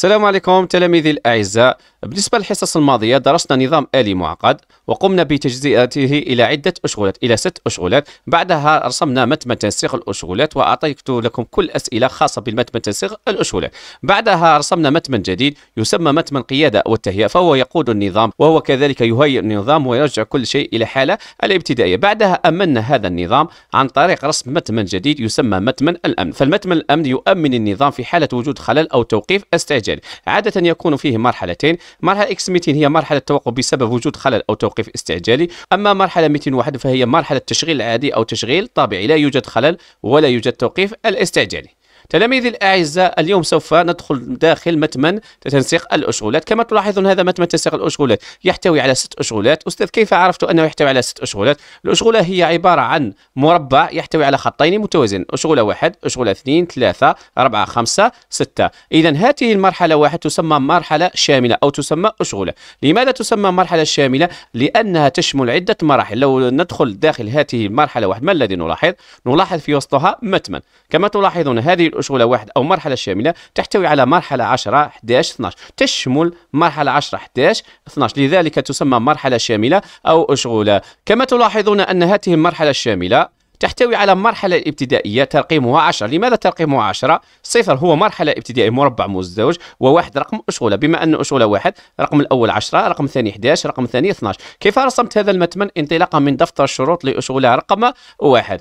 السلام عليكم تلاميذي الأعزاء بالنسبة للحصص الماضية درسنا نظام آلي معقد وقمنا بتجزئته إلى عدة أشغلات إلى ست أشغلات بعدها رسمنا متن تنسيق الأشغلات وأعطيت لكم كل أسئلة خاصة بالمتن تنسيق الأشغلات بعدها رسمنا متن جديد يسمى متن القيادة والتهيئة فهو يقود النظام وهو كذلك يهيئ النظام ويرجع كل شيء إلى حالة الابتدائية بعدها أمنا هذا النظام عن طريق رسم متن جديد يسمى متن الأمن فالمتن الأمن يؤمن النظام في حالة وجود خلل أو توقيف استعجال المجال عادة يكون فيه مرحلتين مرحلة اكس 200 هي مرحلة توقف بسبب وجود خلل أو توقيف استعجالي أما مرحلة 201 فهي مرحلة تشغيل عادي أو تشغيل طبيعي لا يوجد خلل ولا يوجد توقيف الاستعجالي تلاميذي الأعزاء اليوم سوف ندخل داخل متمن تنسيق الأشغالات كما تلاحظون هذا متمن تنسيق الأشغالات يحتوي على ست أشغالات أستاذ كيف عرفت أنه يحتوي على ست أشغالات الأشغالة هي عبارة عن مربع يحتوي على خطين متوازين أشغالة واحد أشغالة اثنين ثلاثة أربعة خمسة ستة إذا هذه المرحلة واحد تسمى مرحلة شاملة أو تسمى أشغالة لماذا تسمى مرحلة شاملة لأنها تشمل عدة مراحل لو ندخل داخل هذه المرحلة واحد ما الذي نلاحظ نلاحظ في وسطها متمن كما تلاحظون هذه أشغلة واحد أو مرحلة شاملة تحتوي على مرحلة 10 11 12 تشمل مرحلة 10 11 12 لذلك تسمى مرحلة شاملة أو أشغلة كما تلاحظون أن هذه المرحلة الشاملة تحتوي على مرحلة ابتدائية ترقيمها 10 لماذا ترقيمها 10 صفر هو مرحلة ابتدائية مربع مزدوج وواحد رقم أشغلة بما أن أشغلة واحد رقم الأول 10 رقم الثاني 11 رقم الثاني 12 كيف رسمت هذا المتمن انطلاقا من دفتر الشروط لأشغلة رقم واحد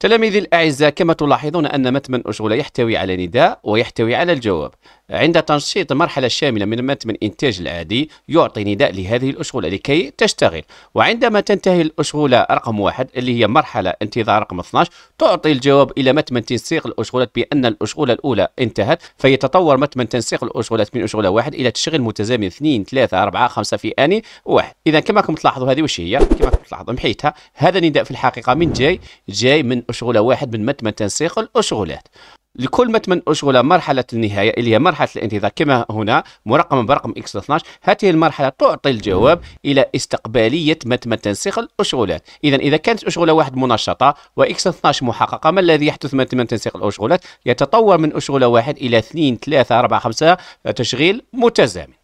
تلاميذي الأعزاء كما تلاحظون أن متمن أشغل يحتوي على نداء ويحتوي على الجواب عند تنشيط مرحلة شاملة من متمن إنتاج العادي يعطي نداء لهذه الأشغلة لكي تشتغل وعندما تنتهي الأشغلة رقم واحد اللي هي مرحلة انتظار رقم 12 تعطي الجواب إلى متمن تنسيق الأشغلة بأن الأشغلة الأولى انتهت فيتطور متمن تنسيق الأشغلة من أشغلة واحد إلى تشغيل متزامن 2 3 4 5 في آني واحد إذا كما راكم تلاحظوا هذه وش هي كما راكم تلاحظوا محيتها هذا نداء في الحقيقة من جاي جاي من أشغلة واحد من متمن تنسيق الأشغلات لكل متمن أشغلة مرحلة النهاية اللي هي مرحلة الانتظار كما هنا مرقم برقم اكس 12 هذه المرحلة تعطي الجواب إلى استقبالية متمن تنسيق الأشغلات إذا إذا كانت أشغلة واحد منشطة واكس 12 محققة ما الذي يحدث متمن تنسيق الأشغلات يتطور من أشغلة واحد إلى 2 3 4 5 تشغيل متزامن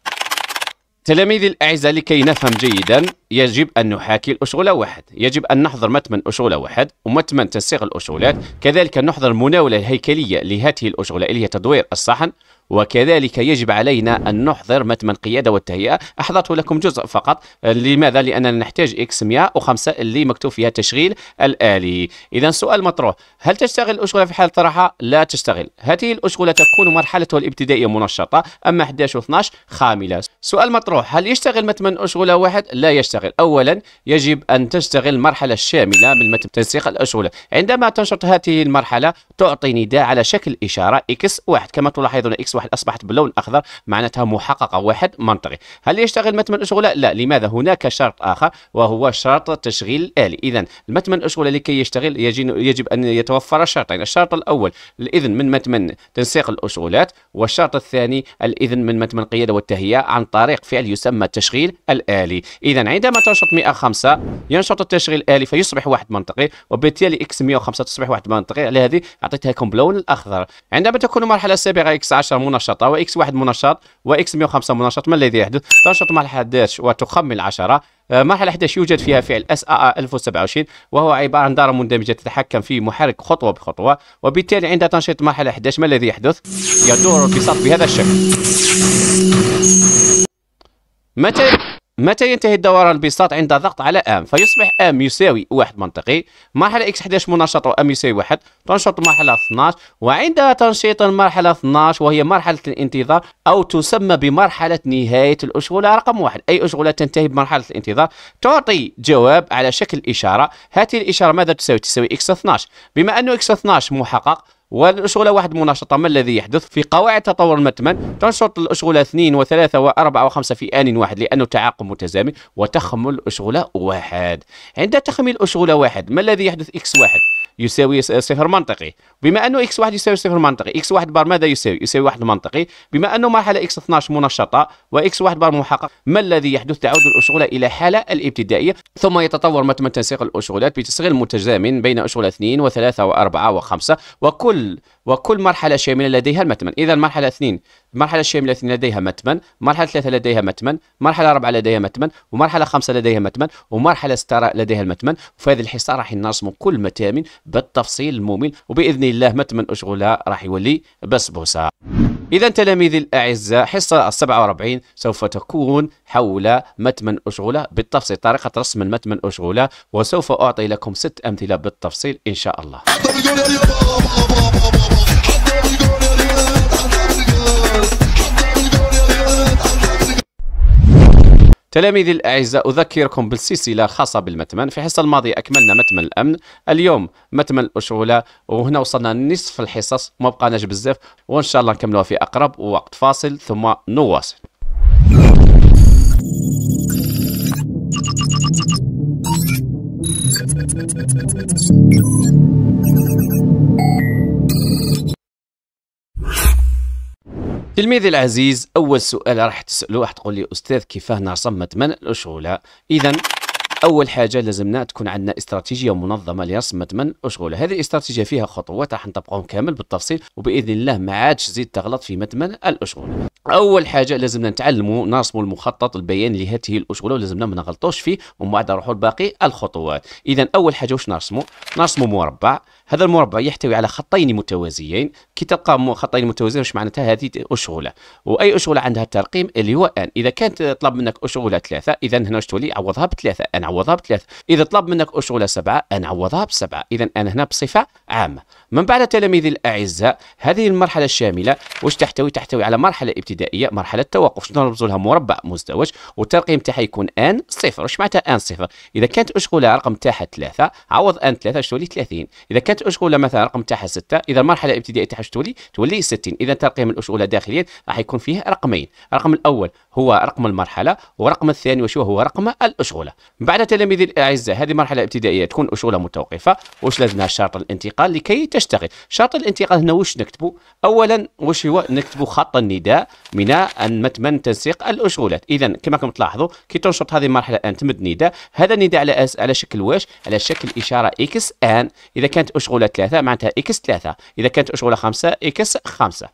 تلاميذي الأعزاء لكي نفهم جيدا يجب أن نحاكي الأشغلة واحد يجب أن نحضر متمن أشغلة واحد ومتمن تنسيق الأشغلات كذلك نحضر المناولة الهيكلية لهذه الأشغلة اللي هي تدوير الصحن وكذلك يجب علينا أن نحضر متن القيادة والتهيئة أحضرته لكم جزء فقط لماذا؟ لأننا نحتاج إكس 105 اللي مكتوب فيها التشغيل الآلي إذا سؤال مطروح هل تشتغل الأشغلة في حال طرحها؟ لا تشتغل هذه الأشغلة تكون مرحلتها الابتدائية منشطة أما 11 و 12 خاملة سؤال مطروح هل يشتغل متمن أشغلة واحد؟ لا يشتغل أولا يجب أن تشتغل المرحلة الشاملة من متن تنسيق الأشغلة عندما تنشط هذه المرحلة تعطي نداء على شكل إشارة إكس واحد كما تلاحظون إكس أصبحت أصبحت باللون الأخضر معناتها محققة واحد منطقي هل يشتغل متمن الأشغلة؟ لا لماذا؟ هناك شرط آخر وهو شرط التشغيل الآلي إذا المتمن الأشغلة لكي يشتغل يجب أن يتوفر شرطين الشرط الأول الإذن من متمن تنسيق الأشغلات والشرط الثاني الإذن من متمن القيادة والتهيئة عن طريق فعل يسمى التشغيل الآلي إذا عندما تنشط 105 ينشط التشغيل الآلي فيصبح واحد منطقي وبالتالي اكس 105 تصبح واحد منطقي على هذه أعطيتها لكم بلون الأخضر عندما تكون المرحلة السابقة اكس 10 منشطة وإكس واحد منشط وإكس 105 منشط ما الذي يحدث؟ تنشط مع 11 وتخمل 10 آه، مرحلة 11 يوجد فيها فعل اس ا 1027 وهو عبارة عن دارة مندمجة تتحكم في محرك خطوة بخطوة وبالتالي عند تنشيط مرحلة 11 ما الذي يحدث؟ يدور بسط بهذا الشكل متى متى ينتهي الدوران البساط عند ضغط على ام فيصبح ام يساوي واحد منطقي مرحله اكس 11 منشطه ام يساوي واحد تنشط المرحله 12 وعندها تنشيط المرحله 12 وهي مرحله الانتظار او تسمى بمرحله نهايه الاشغله رقم واحد اي اشغله تنتهي بمرحله الانتظار تعطي جواب على شكل اشاره هذه الاشاره ماذا تساوي تساوي اكس 12 بما انه اكس 12 محقق والأشغلة واحد مناشطة ما الذي يحدث في قواعد تطور المتمن تنشط الأشغلة اثنين وثلاثة وأربعة وخمسة في آن واحد لأنه تعاقب متزامن وتخمل أشغلة واحد عند تخميل أشغلة واحد ما الذي يحدث إكس واحد يساوي صفر منطقي بما انه اكس واحد يساوي صفر منطقي اكس واحد بار ماذا يساوي يساوي واحد منطقي بما انه مرحله اكس 12 منشطه واكس واحد بار محقق ما الذي يحدث تعود الاشغله الى حاله الابتدائيه ثم يتطور متمن تنسيق الاشغلات بتشغيل متزامن بين اشغله 2 و3 و4 و5 وكل كل وكل مرحلة شاملة لديها المتمن إذا المرحلة اثنين المرحلة الشاملة اثنين لديها متمن مرحلة ثلاثة لديها متمن مرحلة أربعة لديها متمن ومرحلة خمسة لديها متمن ومرحلة ستة لديها المتمن وفي هذه الحصة راح نرسم كل متامن بالتفصيل الممل وبإذن الله متمن أشغلها راح يولي بسبوسة إذا تلاميذي الأعزاء حصة 47 سوف تكون حول متمن أشغلة بالتفصيل طريقة رسم المتمن أشغلة وسوف أعطي لكم ست أمثلة بالتفصيل إن شاء الله تلاميذي الأعزاء أذكركم بالسلسلة الخاصة بالمتمن في الحصة الماضية أكملنا متمن الأمن اليوم متمن الأشغلة وهنا وصلنا نصف الحصص ما بقاناش بزاف وإن شاء الله نكملوها في أقرب وقت فاصل ثم نواصل تلميذي العزيز اول سؤال راح تساله راح تقول لي استاذ كيفاه نرسم متمن الاشغال اذا اول حاجه لازمنا تكون عندنا استراتيجيه منظمه لرسم متمن الاشغال هذه الاستراتيجيه فيها خطوات راح نطبقهم كامل بالتفصيل وباذن الله ما عادش تزيد تغلط في متمن الاشغال اول حاجه لازمنا نتعلموا نرسموا المخطط البياني لهذه الاشغال ولازمنا ما نغلطوش فيه ومن بعد نروحوا لباقي الخطوات اذا اول حاجه واش نرسموا نرسموا مربع هذا المربع يحتوي على خطين متوازيين كي تلقى خطين متوازيين واش معناتها هذه أشغلة وأي أشغلة عندها ترقيم اللي هو أن إذا كانت طلب منك أشغلة ثلاثة إذا هنا واش تولي عوضها بثلاثة أنا عوضها بثلاثة إذا طلب منك أشغلة سبعة أنا عوضها بسبعة إذا أنا هنا بصفة عامة من بعد تلاميذي الأعزاء هذه المرحلة الشاملة واش تحتوي تحتوي على مرحلة ابتدائية مرحلة توقف شنو نربطوا لها مربع مزدوج والترقيم تاعها يكون ان صفر واش معناتها ان صفر اذا كانت اشغله رقم تاعها ثلاثة عوض ان ثلاثة تولي 30 اذا كانت كانت الاشغوله مثلا رقم تاعها 6 اذا المرحله الابتدائيه تاعها تولي تولي 60 اذا ترقيم الاشغوله داخليا راح يكون فيه رقمين الرقم الاول هو رقم المرحله ورقم الثاني وشو هو رقم الاشغله بعد تلاميذي الاعزاء هذه مرحله ابتدائيه تكون اشغله متوقفه واش لازمنا شرط الانتقال لكي تشتغل شرط الانتقال هنا واش نكتبوا اولا واش هو نكتبوا خط النداء من ان متمن تنسيق الاشغولات اذا كما راكم تلاحظوا كي تنشط هذه المرحله ان تمد نداء هذا النداء على أس... على شكل واش على شكل اشاره اكس ان اذا كانت اشغوله ثلاثه معناتها اكس ثلاثه اذا كانت اشغوله خمسه اكس خمسه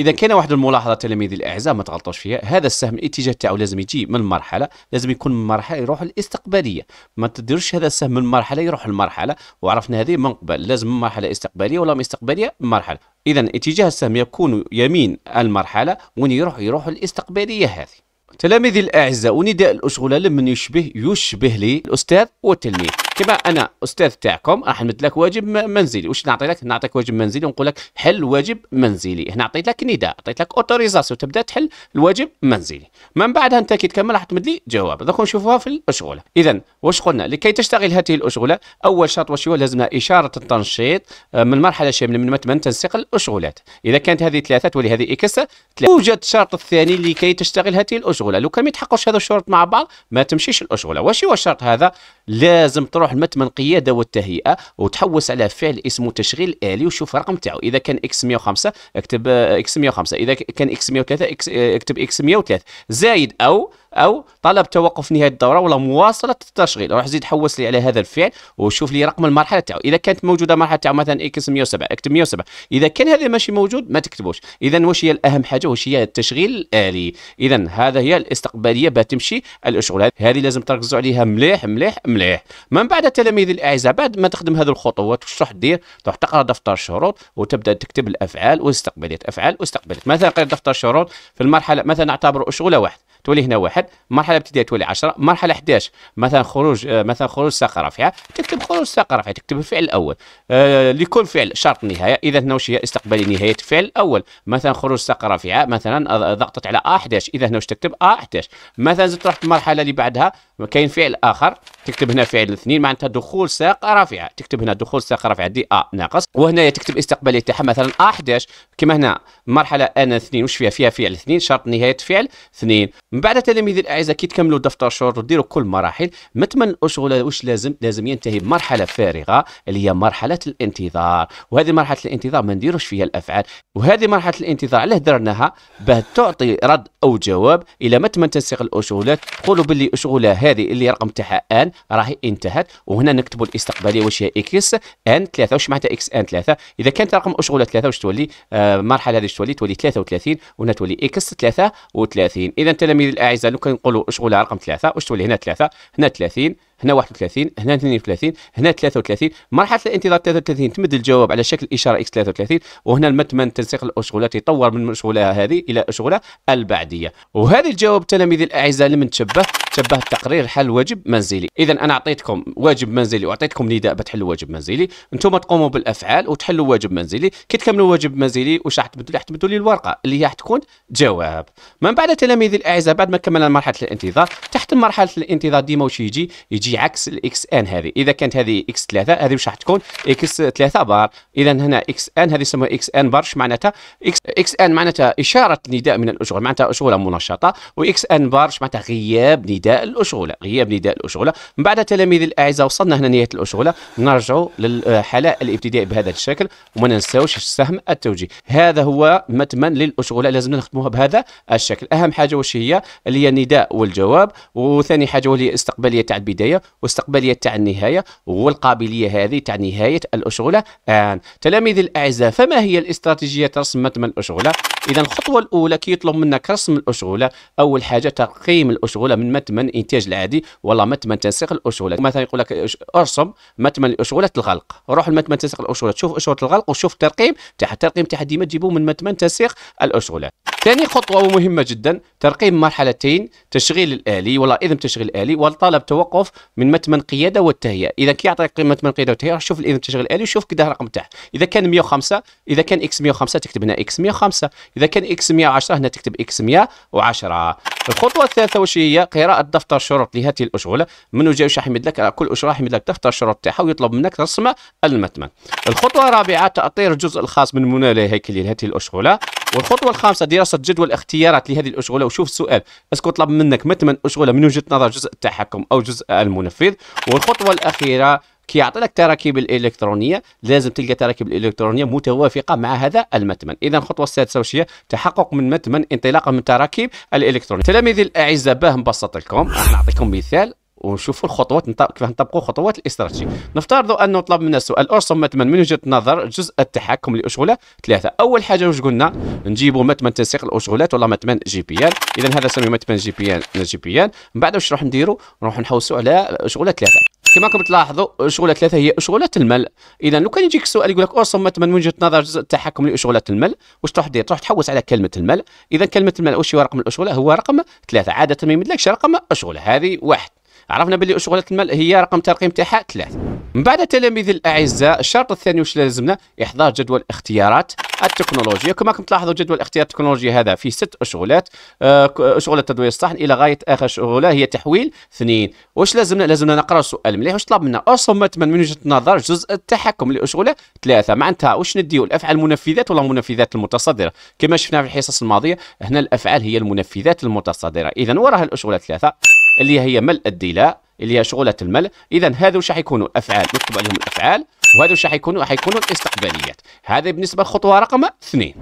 اذا كان واحد الملاحظه تلاميذي الاعزاء ما تغلطوش فيها هذا السهم الاتجاه تاعو لازم يجي من المرحله لازم يكون من مرحله يروح الاستقباليه ما تديرش هذا السهم من مرحله يروح المرحله وعرفنا هذه من قبل لازم من مرحله استقباليه ولا من استقباليه مرحله اذا اتجاه السهم يكون يمين المرحله وين يروح يروح الاستقباليه هذه تلاميذي الاعزاء ونداء الاشغال لمن يشبه يشبه لي الاستاذ والتلميذ كما انا استاذ تاعكم راح نمد لك واجب منزلي واش نعطي لك نعطيك واجب منزلي ونقول لك حل واجب منزلي هنا عطيت لك نداء عطيت لك اوتوريزاسيون تبدا تحل الواجب منزلي من بعدها انت كي تكمل راح تمد لي جواب دوك نشوفوها في الاشغله اذا واش قلنا لكي تشتغل هذه الاشغله اول شرط واش هو لازمنا اشاره التنشيط آه، من مرحله شامله من متمن تنسيق الاشغولات اذا كانت هذه ثلاثه تولي هذه اكس يوجد الشرط الثاني لكي تشتغل هذه الاشغله لو كان ما يتحققش هذا الشرط مع بعض ما تمشيش الاشغله واش هو الشرط هذا لازم تروح تروح لمتمن قيادة والتهيئه وتحوس على فعل اسمه تشغيل الي وشوف الرقم تاعو اذا كان اكس 105 اكتب آه، اكس 105 اذا كان اكس 103 آه، اكتب اكس 103 زايد او او طلب توقف نهايه الدوره ولا مواصله التشغيل راح زيد حوس لي على هذا الفعل وشوف لي رقم المرحله تاعو اذا كانت موجوده مرحله تاعو مثلا اكس 107 اكتب 107 اذا كان هذا ماشي موجود ما تكتبوش اذا واش هي الاهم حاجه واش هي التشغيل الالي اذا هذا هي الاستقباليه باه تمشي الاشغال هذه لازم تركزوا عليها مليح مليح مليح من بعد التلاميذ الاعزاء بعد ما تخدم هذه الخطوات واش تروح دير تروح تقرا دفتر الشروط وتبدا تكتب الافعال واستقبالية افعال واستقباليات مثلا قرا دفتر الشروط في المرحله مثلا نعتبر اشغله واحد تولي هنا واحد مرحله ابتدائيه تولي 10 مرحله 11 مثلا خروج آه، مثلا خروج ساقه رافعه تكتب خروج ساقه رافعه تكتب الفعل الاول آه، لكل فعل شرط نهايه اذا هنا واش هي استقبال نهايه الفعل الاول مثلا خروج ساقه رافعه مثلا آه، ضغطت على ا 11 اذا هنا واش تكتب ا 11 مثلا زدت رحت المرحله اللي بعدها كاين فعل اخر تكتب هنا فعل اثنين معناتها دخول ساق رافعه تكتب هنا دخول ساق رافعه دي ا ناقص وهنا تكتب استقبال تاعها مثلا ا 11 كما هنا مرحله انا اثنين واش فيها فيها فعل اثنين شرط نهايه فعل اثنين من بعد تلاميذ الاعزاء كي تكملوا دفتر الشروط وديروا كل المراحل ما تمنوش واش لازم لازم ينتهي بمرحله فارغه اللي هي مرحله الانتظار وهذه مرحله الانتظار ما نديروش فيها الافعال وهذه مرحله الانتظار علاه درناها باه تعطي رد او جواب الى ما ما تنسيق الاشغالات قولوا باللي اشغاله هذه اللي رقم تاعها ان راهي انتهت وهنا نكتبوا الاستقباليه واش هي اكس ان 3 واش معناتها اكس ان 3 اذا كانت رقم اشغله 3 واش تولي آه، المرحله هذه تولي تولي 33 وهنا تولي اكس 33 اذا تلاميذ الاعزاء لو كان نقولوا اشغله رقم 3 واش تولي هنا 3 هنا 30 هنا 31 هنا 32 هنا 33 مرحله الانتظار 33 تمد الجواب على شكل اشاره اكس 33 وهنا المتمن تنسيق الاشغال تطور من مشغولها هذه الى اشغله البعديه وهذا الجواب تلاميذي الاعزاء لمن تشبه تشبه التقرير حل واجب منزلي اذا انا اعطيتكم واجب منزلي واعطيتكم نداء بتحلوا واجب منزلي انتم تقوموا بالافعال وتحلوا واجب منزلي كي تكملوا واجب منزلي واش راح تبدلوا راح تبدلوا لي الورقه اللي هي راح تكون جواب من بعد تلاميذي الاعزاء بعد ما كملنا مرحله الانتظار تحت مرحله الانتظار ديما واش يجي يجي تجي عكس الاكس ان هذه اذا كانت هذه اكس 3 هذه واش راح تكون اكس 3 بار اذا هنا اكس ان هذه يسموها اكس ان بار معناتها اكس اكس ان معناتها اشاره نداء من الاشغال معناتها اشغله منشطه واكس ان بار معناتها غياب نداء الاشغله غياب نداء الاشغله من بعد تلاميذ الاعزاء وصلنا هنا نهايه الاشغله نرجعوا للحلاء الابتدائي بهذا الشكل وما ننساوش السهم التوجيه هذا هو متمن للاشغله لازم نخدموها بهذا الشكل اهم حاجه واش هي اللي هي النداء والجواب وثاني حاجه وهي استقبالية تاع البدايه واستقباليه تاع النهايه والقابليه هذه تاع نهايه الاشغله ان تلاميذ الاعزاء فما هي الاستراتيجيه رسم متن الاشغله اذا الخطوه الاولى كي يطلب منك رسم الاشغله اول حاجه تقييم الاشغله من متمن انتاج العادي ولا متمن تنسيق الاشغله مثلا يقول لك ارسم متمن اشغله الغلق روح لمتمن تنسيق الاشغله تشوف اشغله الغلق وشوف الترقيم تاع الترقيم تاع ديما تجيبوه من متمن تنسيق الاشغله ثاني خطوه ومهمه جدا ترقيم مرحلتين تشغيل الالي ولا اذن تشغيل الالي والطلب توقف من متمن قياده والتهيئه اذا كي يعطيك متمن قياده والتهيئه شوف الاذن التشغيل الالي وشوف كده الرقم تاعه اذا كان 105 اذا كان اكس 105 تكتب هنا اكس 105 اذا كان اكس 110 هنا تكتب اكس 110 الخطوه الثالثه واش هي قراءه دفتر الشروط لهذه الاشغال من جاي يحمد لك كل اشغال يحمد لك دفتر الشروط تاعها ويطلب منك رسم المتمن الخطوه الرابعه تاطير الجزء الخاص من مناله هيكلي لهذه الاشغال والخطوه الخامسه دراسه جدول الاختيارات لهذه الاشغله وشوف السؤال اسكو طلب منك متمن اشغله من وجهه نظر جزء التحكم او جزء المنفذ والخطوه الاخيره كيعطي لك تراكيب الالكترونيه لازم تلقى تراكيب الالكترونيه متوافقه مع هذا المتمن اذا الخطوه السادسه وش هي تحقق من متمن انطلاقا من تراكيب الالكترونيه تلاميذي الاعزاء باه نبسط لكم نعطيكم مثال ونشوفوا الخطوات نطبق كيف نطبقوا خطوات الاستراتيجي نفترضوا انه طلب منا السؤال ارسم مثلا من وجهه نظر جزء التحكم لاشغله ثلاثه اول حاجه واش قلنا نجيبوا مثلا تنسيق الاشغولات ولا مثلا جي بي ان اذا هذا سمي مثلا جي بي ان جي بي ان من بعد واش نروح نديروا نروح نحوسوا على اشغله ثلاثه كما راكم تلاحظوا اشغله ثلاثه هي اشغله المال اذا لو كان يجيك سؤال يقول لك ارسم مثلا من وجهه نظر جزء التحكم لاشغله المال واش تروح دير تروح تحوس على كلمه المال اذا كلمه المال واش هو رقم الاشغله هو رقم ثلاثه عاده ما يمدلكش رقم اشغله هذه واحد عرفنا باللي أشغلة المال هي رقم ترقيم تاعها ثلاث من بعد تلاميذ الأعزاء الشرط الثاني واش لازمنا إحضار جدول اختيارات التكنولوجيا كما راكم تلاحظوا جدول اختيار التكنولوجيا هذا فيه ست أشغلات أشغلة آه، تدوير الصحن إلى غاية آخر شغلة هي تحويل اثنين واش لازمنا لازمنا نقرأ السؤال مليح واش طلب منا أصمت من وجهة نظر جزء التحكم لأشغلة ثلاثة معناتها واش نديو الأفعال المنفذات ولا المنفذات المتصدرة كما شفنا في الحصص الماضية هنا الأفعال هي المنفذات المتصدرة إذا وراها الأشغلة ثلاثة اللي هي ملء الدلاء اللي هي شغلة الملء إذا هذو شح يكونوا افعال نكتب عليهم الأفعال وهذو شح يكونوا حيكونوا الاستقباليات هذا بالنسبة للخطوة رقم اثنين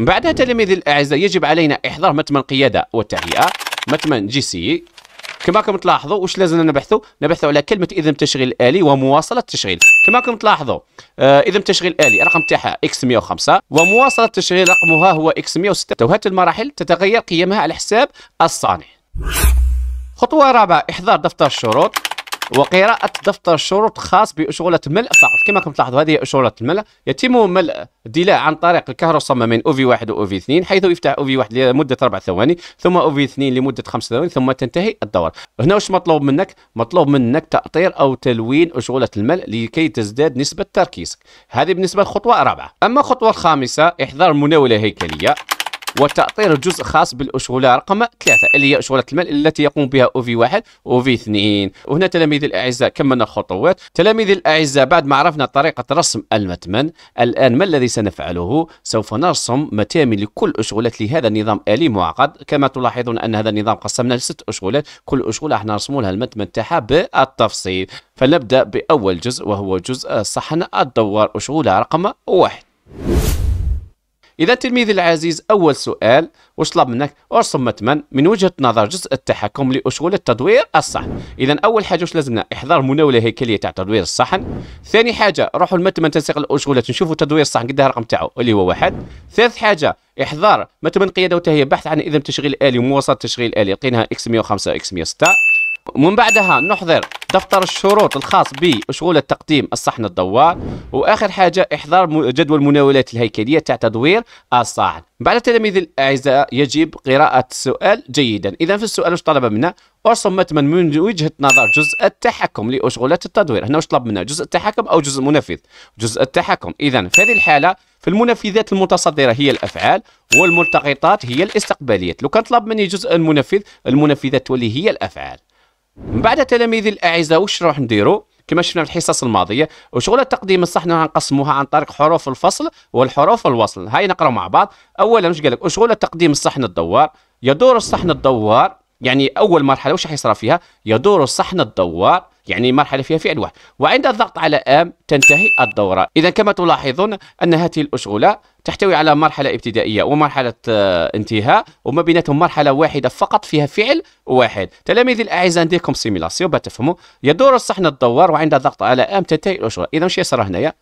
بعدها تلاميذي الأعزاء يجب علينا إحضار متمن قيادة والتهيئة متمن جي سي كما كم تلاحظوا واش لازمنا نبحثوا نبحثوا على كلمه اذن تشغيل الي ومواصله التشغيل كما كم تلاحظوا آه، اذن تشغيل الي رقم تاعها اكس 105 ومواصله التشغيل رقمها هو اكس 106 وهات المراحل تتغير قيمها على حساب الصانع خطوة رابعة إحضار دفتر الشروط وقراءة دفتر الشروط خاص بأشغلة ملء فقط كما كنت تلاحظوا هذه أشغلة الملء يتم ملء الدلاء عن طريق الكهروصمة من أوفي 1 وأوفي 2 حيث يفتح أوفي 1 لمدة 4 ثواني ثم أوفي 2 لمدة 5 ثواني ثم تنتهي الدورة هنا واش مطلوب منك مطلوب منك تأطير أو تلوين أشغلة الملء لكي تزداد نسبة تركيزك هذه بالنسبة للخطوة الرابعة أما الخطوة الخامسة إحضار مناولة هيكلية وتأطير جزء خاص بالأشغلة رقم ثلاثة اللي هي أشغلة المال التي يقوم بها أوفي واحد أوفي اثنين وهنا تلاميذ الأعزاء كملنا الخطوات تلاميذ الأعزاء بعد ما عرفنا طريقة رسم المتمن الآن ما الذي سنفعله سوف نرسم متامن لكل أشغلة لهذا النظام آلي معقد كما تلاحظون أن هذا النظام قسمنا لست أشغلة كل أشغلة احنا نرسم لها المتمن تاعها بالتفصيل فنبدأ بأول جزء وهو جزء صحن الدوار أشغلة رقم واحد إذا تلميذي العزيز أول سؤال واش طلب منك ارسم متمن من وجهة نظر جزء التحكم لأصول التدوير الصحن إذا أول حاجة واش لازمنا إحضار مناولة هيكلية تاع تدوير الصحن ثاني حاجة روحوا لمتمن تنسيق الاشغله نشوفوا تدوير الصحن قد الرقم تاعو اللي هو واحد ثالث حاجة إحضار متمن قيادة وتهيئة بحث عن إذن تشغيل آلي ومواصلات تشغيل آلي لقيناها اكس 105 اكس 106 ومن بعدها نحضر دفتر الشروط الخاص بأشغولة تقديم الصحن الدوار وآخر حاجة إحضار جدول المناولات الهيكلية تاع تدوير الصحن بعد التلاميذ الأعزاء يجب قراءة السؤال جيدا إذا في السؤال واش طلب منا أرسم متما من وجهة نظر جزء التحكم لأشغولة التدوير هنا واش طلب منا جزء التحكم أو جزء منفذ جزء التحكم إذا في هذه الحالة في المنفذات المتصدرة هي الأفعال والملتقطات هي الاستقباليات لو كان طلب مني جزء منفذ المنفذات تولي هي الأفعال من بعد تلاميذ الاعزاء واش نروح نديرو كما شفنا في الحصص الماضيه وشغل التقديم الصح انه غنقسموها عن طريق حروف الفصل والحروف الوصل هاي نقراو مع بعض اولا واش قالك لك وشغل التقديم الصحن الدوار يدور الصحن الدوار يعني اول مرحله واش راح فيها يدور الصحن الدوار يعني مرحلة فيها فعل واحد وعند الضغط على آم تنتهي الدورة إذا كما تلاحظون أن هذه الأشغلة تحتوي على مرحلة ابتدائية ومرحلة آه، انتهاء وما بيناتهم مرحلة واحدة فقط فيها فعل واحد تلاميذ الأعزاء نديركم سيميلاسيون بتفهموا تفهموا يدور الصحن الدوار وعند الضغط على آم تنتهي الأشغلة إذا شي هنا هنايا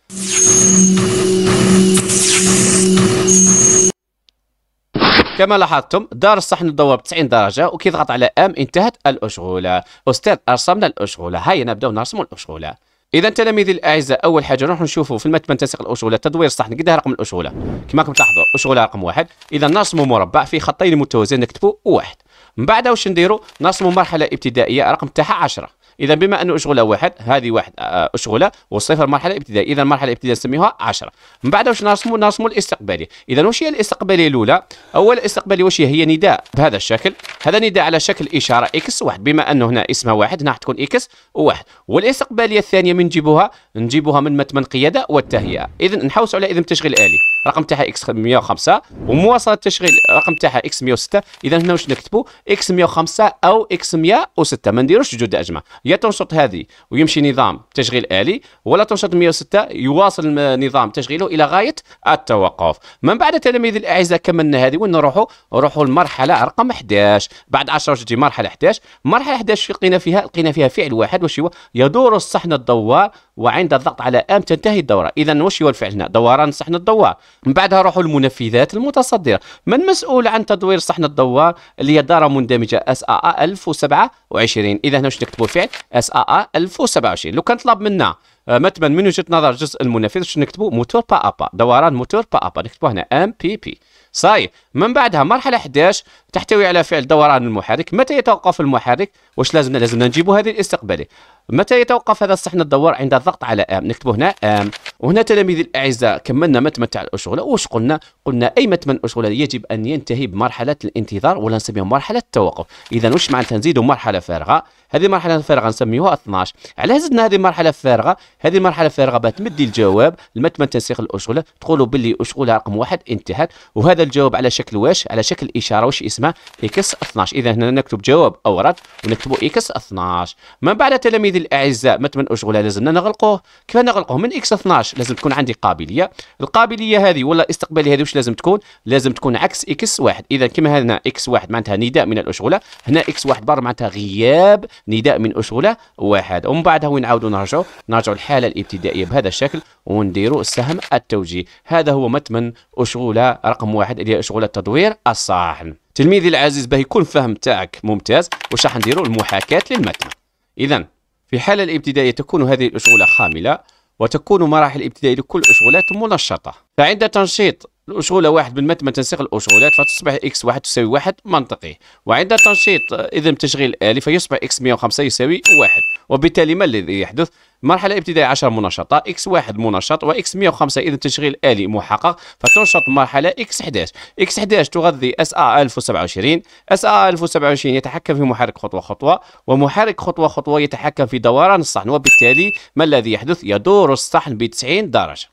كما لاحظتم دار الصحن الضوء ب 90 درجة وكيضغط على ام انتهت الأشغولة أستاذ رسمنا الأشغولة هيا نبداو نرسم الأشغولة إذا تلاميذي الأعزاء أول حاجة نروح نشوفوا في المتبن تنسيق الأشغولة تدوير الصحن قدها رقم الأشغولة كما راكم تلاحظوا أشغولة رقم واحد إذا نرسموا مربع في خطين متوازيين نكتبوا واحد من بعد واش نديروا نرسموا مرحلة ابتدائية رقم تاعها 10 اذا بما انه اشغله واحد هذه واحد آه، آه، اشغله والصفر مرحله ابتدائيه اذا المرحله الابتدائيه نسميها 10 من بعد واش نرسموا نرسموا الاستقباليه اذا واش هي الاستقباليه الاولى اول استقبالية واش هي هي نداء بهذا الشكل هذا نداء على شكل اشاره اكس واحد بما انه هنا اسمها واحد هنا تكون اكس وواحد والاستقباليه الثانيه من نجيبوها نجيبوها من متمن قياده والتهيئه اذا نحوسوا على اذن تشغيل الي رقم تاعها اكس 105 ومواصله التشغيل رقم تاعها اكس 106 اذا هنا واش نكتبوا اكس 105 او اكس 106 ما نديروش جوده اجمع يا تنشط هذه ويمشي نظام تشغيل الي ولا تنشط 106 يواصل نظام تشغيله الى غايه التوقف من بعد تلاميذ الاعزاء كملنا هذه وين نروحوا نروحوا للمرحله رقم 11 بعد 10 تجي مرحله 11 مرحله 11 لقينا فيها لقينا فيها فعل واحد واش هو يدور الصحن الدوار وعند الضغط على ام تنتهي الدوره اذا واش هو الفعل هنا دوران صحن الدوار من بعدها روحوا المنفذات المتصدرة من مسؤول عن تدوير صحن الدوار اللي هي دارة مندمجة اس ا 1027 إذا هنا واش نكتبوا فعل اس ا 1027 لو كان طلب منا آه، مثلا من وجهة نظر جزء المنفذ واش نكتبوا موتور با أبا دوران موتور با أبا نكتبوا هنا ام بي بي صاي من بعدها مرحله 11 تحتوي على فعل دوران المحرك متى يتوقف المحرك واش لازمنا لازمنا نجيبوا هذه الاستقباليه متى يتوقف هذا الصحن الدوار عند الضغط على ام نكتبوا هنا ام وهنا تلاميذي الاعزاء كملنا متمن تاع الاشغله واش قلنا قلنا اي متمن اشغله يجب ان ينتهي بمرحله الانتظار ولا نسميها مرحله التوقف اذا واش معناتها نزيدوا مرحله فارغه هذه المرحله الفارغه نسميوها 12 علاه زدنا هذه المرحله الفارغه هذه المرحله الفارغه باه تمدي الجواب المتمن تنسيق الاشغله تقولوا باللي اشغله رقم واحد انتهت وهذا هذا الجواب على شكل واش على شكل اشاره واش اسمها اكس 12 اذا هنا نكتب جواب اوراد ونكتبوا اكس 12 من بعد تلاميذي الاعزاء تمن اشغلها لازمنا نغلقوه كيف نغلقوه من اكس 12 لازم تكون عندي قابليه القابليه هذه ولا الاستقبال هذه واش لازم تكون لازم تكون عكس اكس 1 اذا كما هنا اكس 1 معناتها نداء من الاشغله هنا اكس 1 بار معناتها غياب نداء من اشغله واحد ومن بعدها وين نعاودوا نرجعوا نرجعوا الحاله الابتدائيه بهذا الشكل ونديروا السهم التوجيه هذا هو متمن اشغله رقم واحد واحد اللي هي التدوير الصحن تلميذي العزيز باه يكون فهم تاعك ممتاز واش راح نديروا المحاكاه للمتن اذا في الحاله الابتدائيه تكون هذه الاشغله خامله وتكون مراحل الابتدائيه لكل الاشغالات منشطه فعند تنشيط الاشغله واحد بالمتن ما تنسيق الاشغلات فتصبح إكس واحد تساوي واحد منطقي وعند تنشيط إذن تشغيل آلي فيصبح إكس 105 يساوي واحد وبالتالي ما الذي يحدث مرحلة ابتدائية 10 منشطه اكس 1 منشط واكس 105 اذا تشغيل الي محقق فتنشط مرحله اكس 11 اكس 11 تغذي اس ا 1027 اس ا 1027 يتحكم في محرك خطوه خطوه ومحرك خطوه خطوه يتحكم في دوران الصحن وبالتالي ما الذي يحدث يدور الصحن ب 90 درجه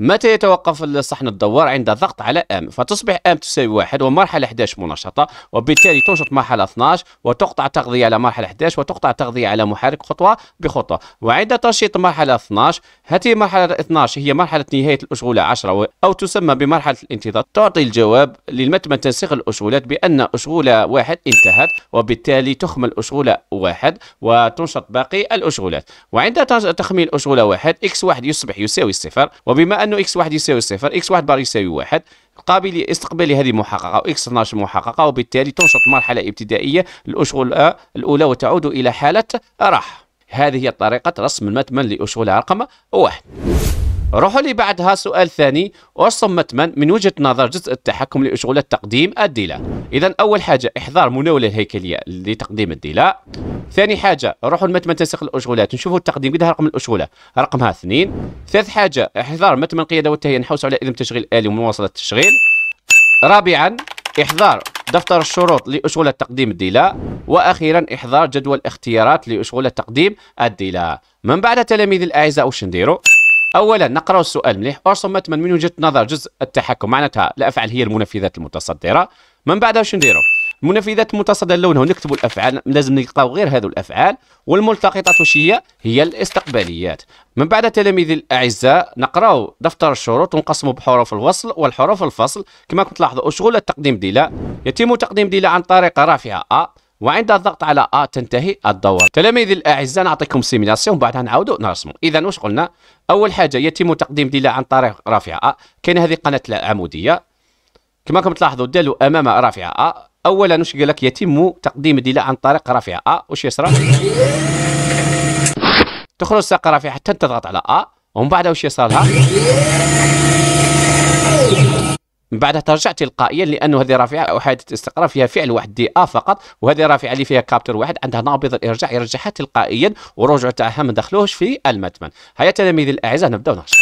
متى يتوقف الصحن الدوار عند ضغط على ام فتصبح ام تساوي واحد ومرحلة 11 منشطة وبالتالي تنشط مرحلة 12 وتقطع تغذية على مرحلة 11 وتقطع تغذية على محرك خطوة بخطوة وعند تنشيط مرحلة 12 هذه مرحلة 12 هي مرحلة نهاية الأشغولة 10 أو تسمى بمرحلة الانتظار تعطي الجواب للمتمن تنسيق الأشغولات بأن أشغولة واحد انتهت وبالتالي تخمل أشغولة واحد وتنشط باقي الأشغولات وعند تخمين أشغولة واحد اكس واحد يصبح يساوي صفر وبما أن انه اكس واحد يساوي صفر اكس واحد بار يساوي واحد قابل استقبال هذه محققة وإكس 12 محققة وبالتالي تنشط مرحلة ابتدائية الأشغل الأولى وتعود إلى حالة راحة هذه هي طريقة رسم المتمن لأشغال رقم واحد روحوا لي بعدها سؤال ثاني وصمت متمن من وجهه نظر جزء التحكم لاشغال تقديم الديلاء اذا اول حاجه احضار مناوله الهيكليه لتقديم الديلاء ثاني حاجه روحوا لمتمن تنسيق الأشغلات نشوفوا التقديم قدها رقم الاشغله رقمها اثنين ثالث حاجه احضار متمن القياده والتهيئه نحوسوا على اذن تشغيل الي ومواصله التشغيل رابعا احضار دفتر الشروط لاشغال تقديم الديلاء واخيرا احضار جدول اختيارات لاشغال تقديم الديلاء من بعد تلاميذ الاعزاء وش نديروا اولا نقرا السؤال مليح ارسمت من وجهه نظر جزء التحكم معناتها الافعال هي المنفذات المتصدره من بعدها واش نديرو المنفذات المتصدره لونها ونكتبوا الافعال لازم نلقاو غير هذو الافعال والملتقطات واش هي هي الاستقباليات من بعد تلاميذي الاعزاء نقراو دفتر الشروط ونقسمه بحروف الوصل والحروف الفصل كما كنت تلاحظوا اشغل التقديم ديلا يتم تقديم ديلا عن طريق رافعه ا وعند الضغط على ا تنتهي الدورة تلاميذي الاعزاء نعطيكم سيميلاسيون بعدها نعاودوا نرسموا اذا واش قلنا اول حاجه يتم تقديم ديله عن طريق رافعه ا كاين هذه قناه عموديه كما راكم تلاحظوا دالو امام رافعه ا اولا واش قال لك يتم تقديم ديله عن طريق رافعه ا واش يصرى تخرج ساق رافعه حتى تضغط على ا ومن بعد واش يصرى لها من بعدها ترجع تلقائيا لانه هذه رافعه او حادث استقرار فيها فعل واحد دي ا فقط وهذه رافعه اللي فيها كابتر واحد عندها نابض الارجاع يرجعها تلقائيا ورجع تاعها ما دخلوش في المتمن هيا تلاميذ الاعزاء نبداو نرسم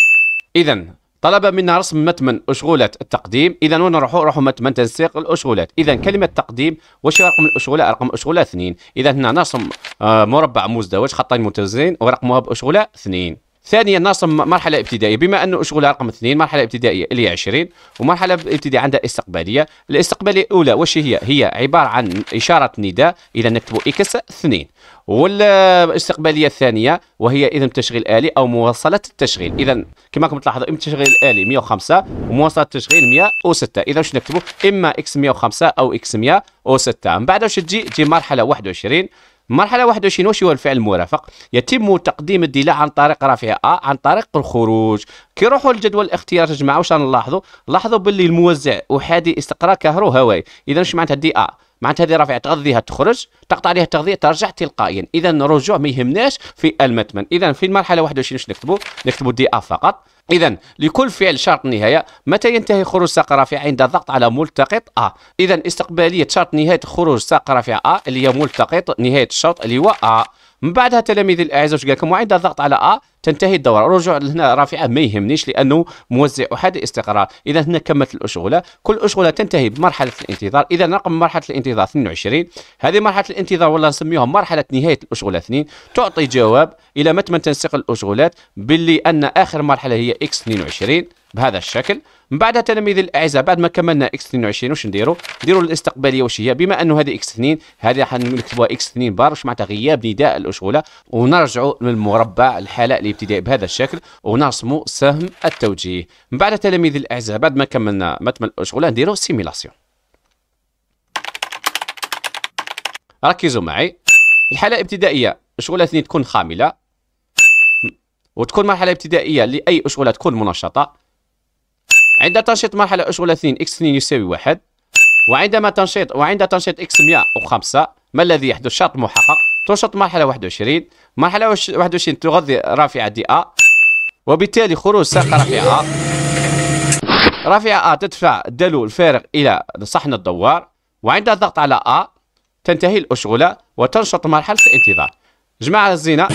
اذا طلب منا رسم متمن أشغولة التقديم إذا وين نروحوا نروحوا متمن تنسيق الأشغولات إذا كلمة تقديم واش رقم الأشغولة رقم أشغولة اثنين إذا هنا نرسم آه، مربع مزدوج خطين متزنين ورقمها بأشغولة اثنين ثانيا نرسم مرحله ابتدائيه بما انه أشغل رقم اثنين مرحله ابتدائيه اللي هي 20 ومرحله ابتدائيه عندها استقباليه الاستقباليه الاولى واش هي هي عباره عن اشاره نداء اذا نكتبوا اكس اثنين والاستقباليه الثانيه وهي اذا تشغيل الي او مواصله التشغيل اذا كما راكم تلاحظوا اما تشغيل آلي 105 ومواصله التشغيل 106 اذا واش نكتبوا اما اكس 105 او اكس 106 من بعد واش تجي تجي مرحله 21 مرحلة 21 واش هو الفعل المرافق؟ يتم تقديم الدلاء عن طريق رفع أ عن طريق الخروج كي نروحوا لجدول الاختيارات يا جماعة واش نلاحظوا؟ لاحظوا باللي الموزع أحادي استقرار كهرو هوائي إذا واش معناتها دي أ معناتها هذه رافعه تغذيها تخرج تقطع عليها التغذيه ترجع تلقائيا اذا الرجوع ما يهمناش في المتمن اذا في المرحله 21 واش نكتبوا نكتبوا دي اف فقط اذا لكل فعل شرط نهايه متى ينتهي خروج ساق رافعه عند الضغط على ملتقط ا اذا استقباليه شرط نهايه خروج ساق رافعه ا اللي هي ملتقط نهايه الشوط اللي هو ا من بعدها تلاميذ الاعزاء واش قال لكم وعند الضغط على ا تنتهي الدوره رجوع لهنا رافعه ما يهمنيش لانه موزع احادي استقرار اذا هنا كملت الأشغلة كل أشغلة تنتهي بمرحله الانتظار اذا رقم مرحله الانتظار 22 هذه مرحله الانتظار ولا نسميها مرحله نهايه الأشغلة 2 تعطي جواب الى متى من تنسيق باللي ان اخر مرحله هي اكس 22 بهذا الشكل من بعد تلاميذ الاعزاء بعد ما كملنا اكس 22 واش نديروا نديروا الاستقباليه واش هي بما انه هذه اكس 2 هذه راح نكتبوها اكس 2 بار واش معناتها غياب نداء الاشغله ونرجعوا للمربع الحاله اللي الابتدائي بهذا الشكل ونرسموا سهم التوجيه من بعد تلاميذ الاعزاء بعد ما كملنا متمن الشغل نديروا سيميلاسيون ركزوا معي الحاله الابتدائيه شغلتني تكون خامله وتكون مرحله ابتدائيه لاي اشغله تكون منشطه عند تنشيط مرحله اشغله 2 اكس 2 يساوي واحد وعندما تنشيط وعند تنشيط اكس 105 ما الذي يحدث شرط محقق تنشط مرحلة 21 مرحلة 21 تغذي رافعة دي أ وبالتالي خروج ساق رافعة أ رافعة أ تدفع الدلو الفارغ إلى صحن الدوار وعند الضغط على أ تنتهي الأشغلة وتنشط مرحلة الانتظار جماعة الزينة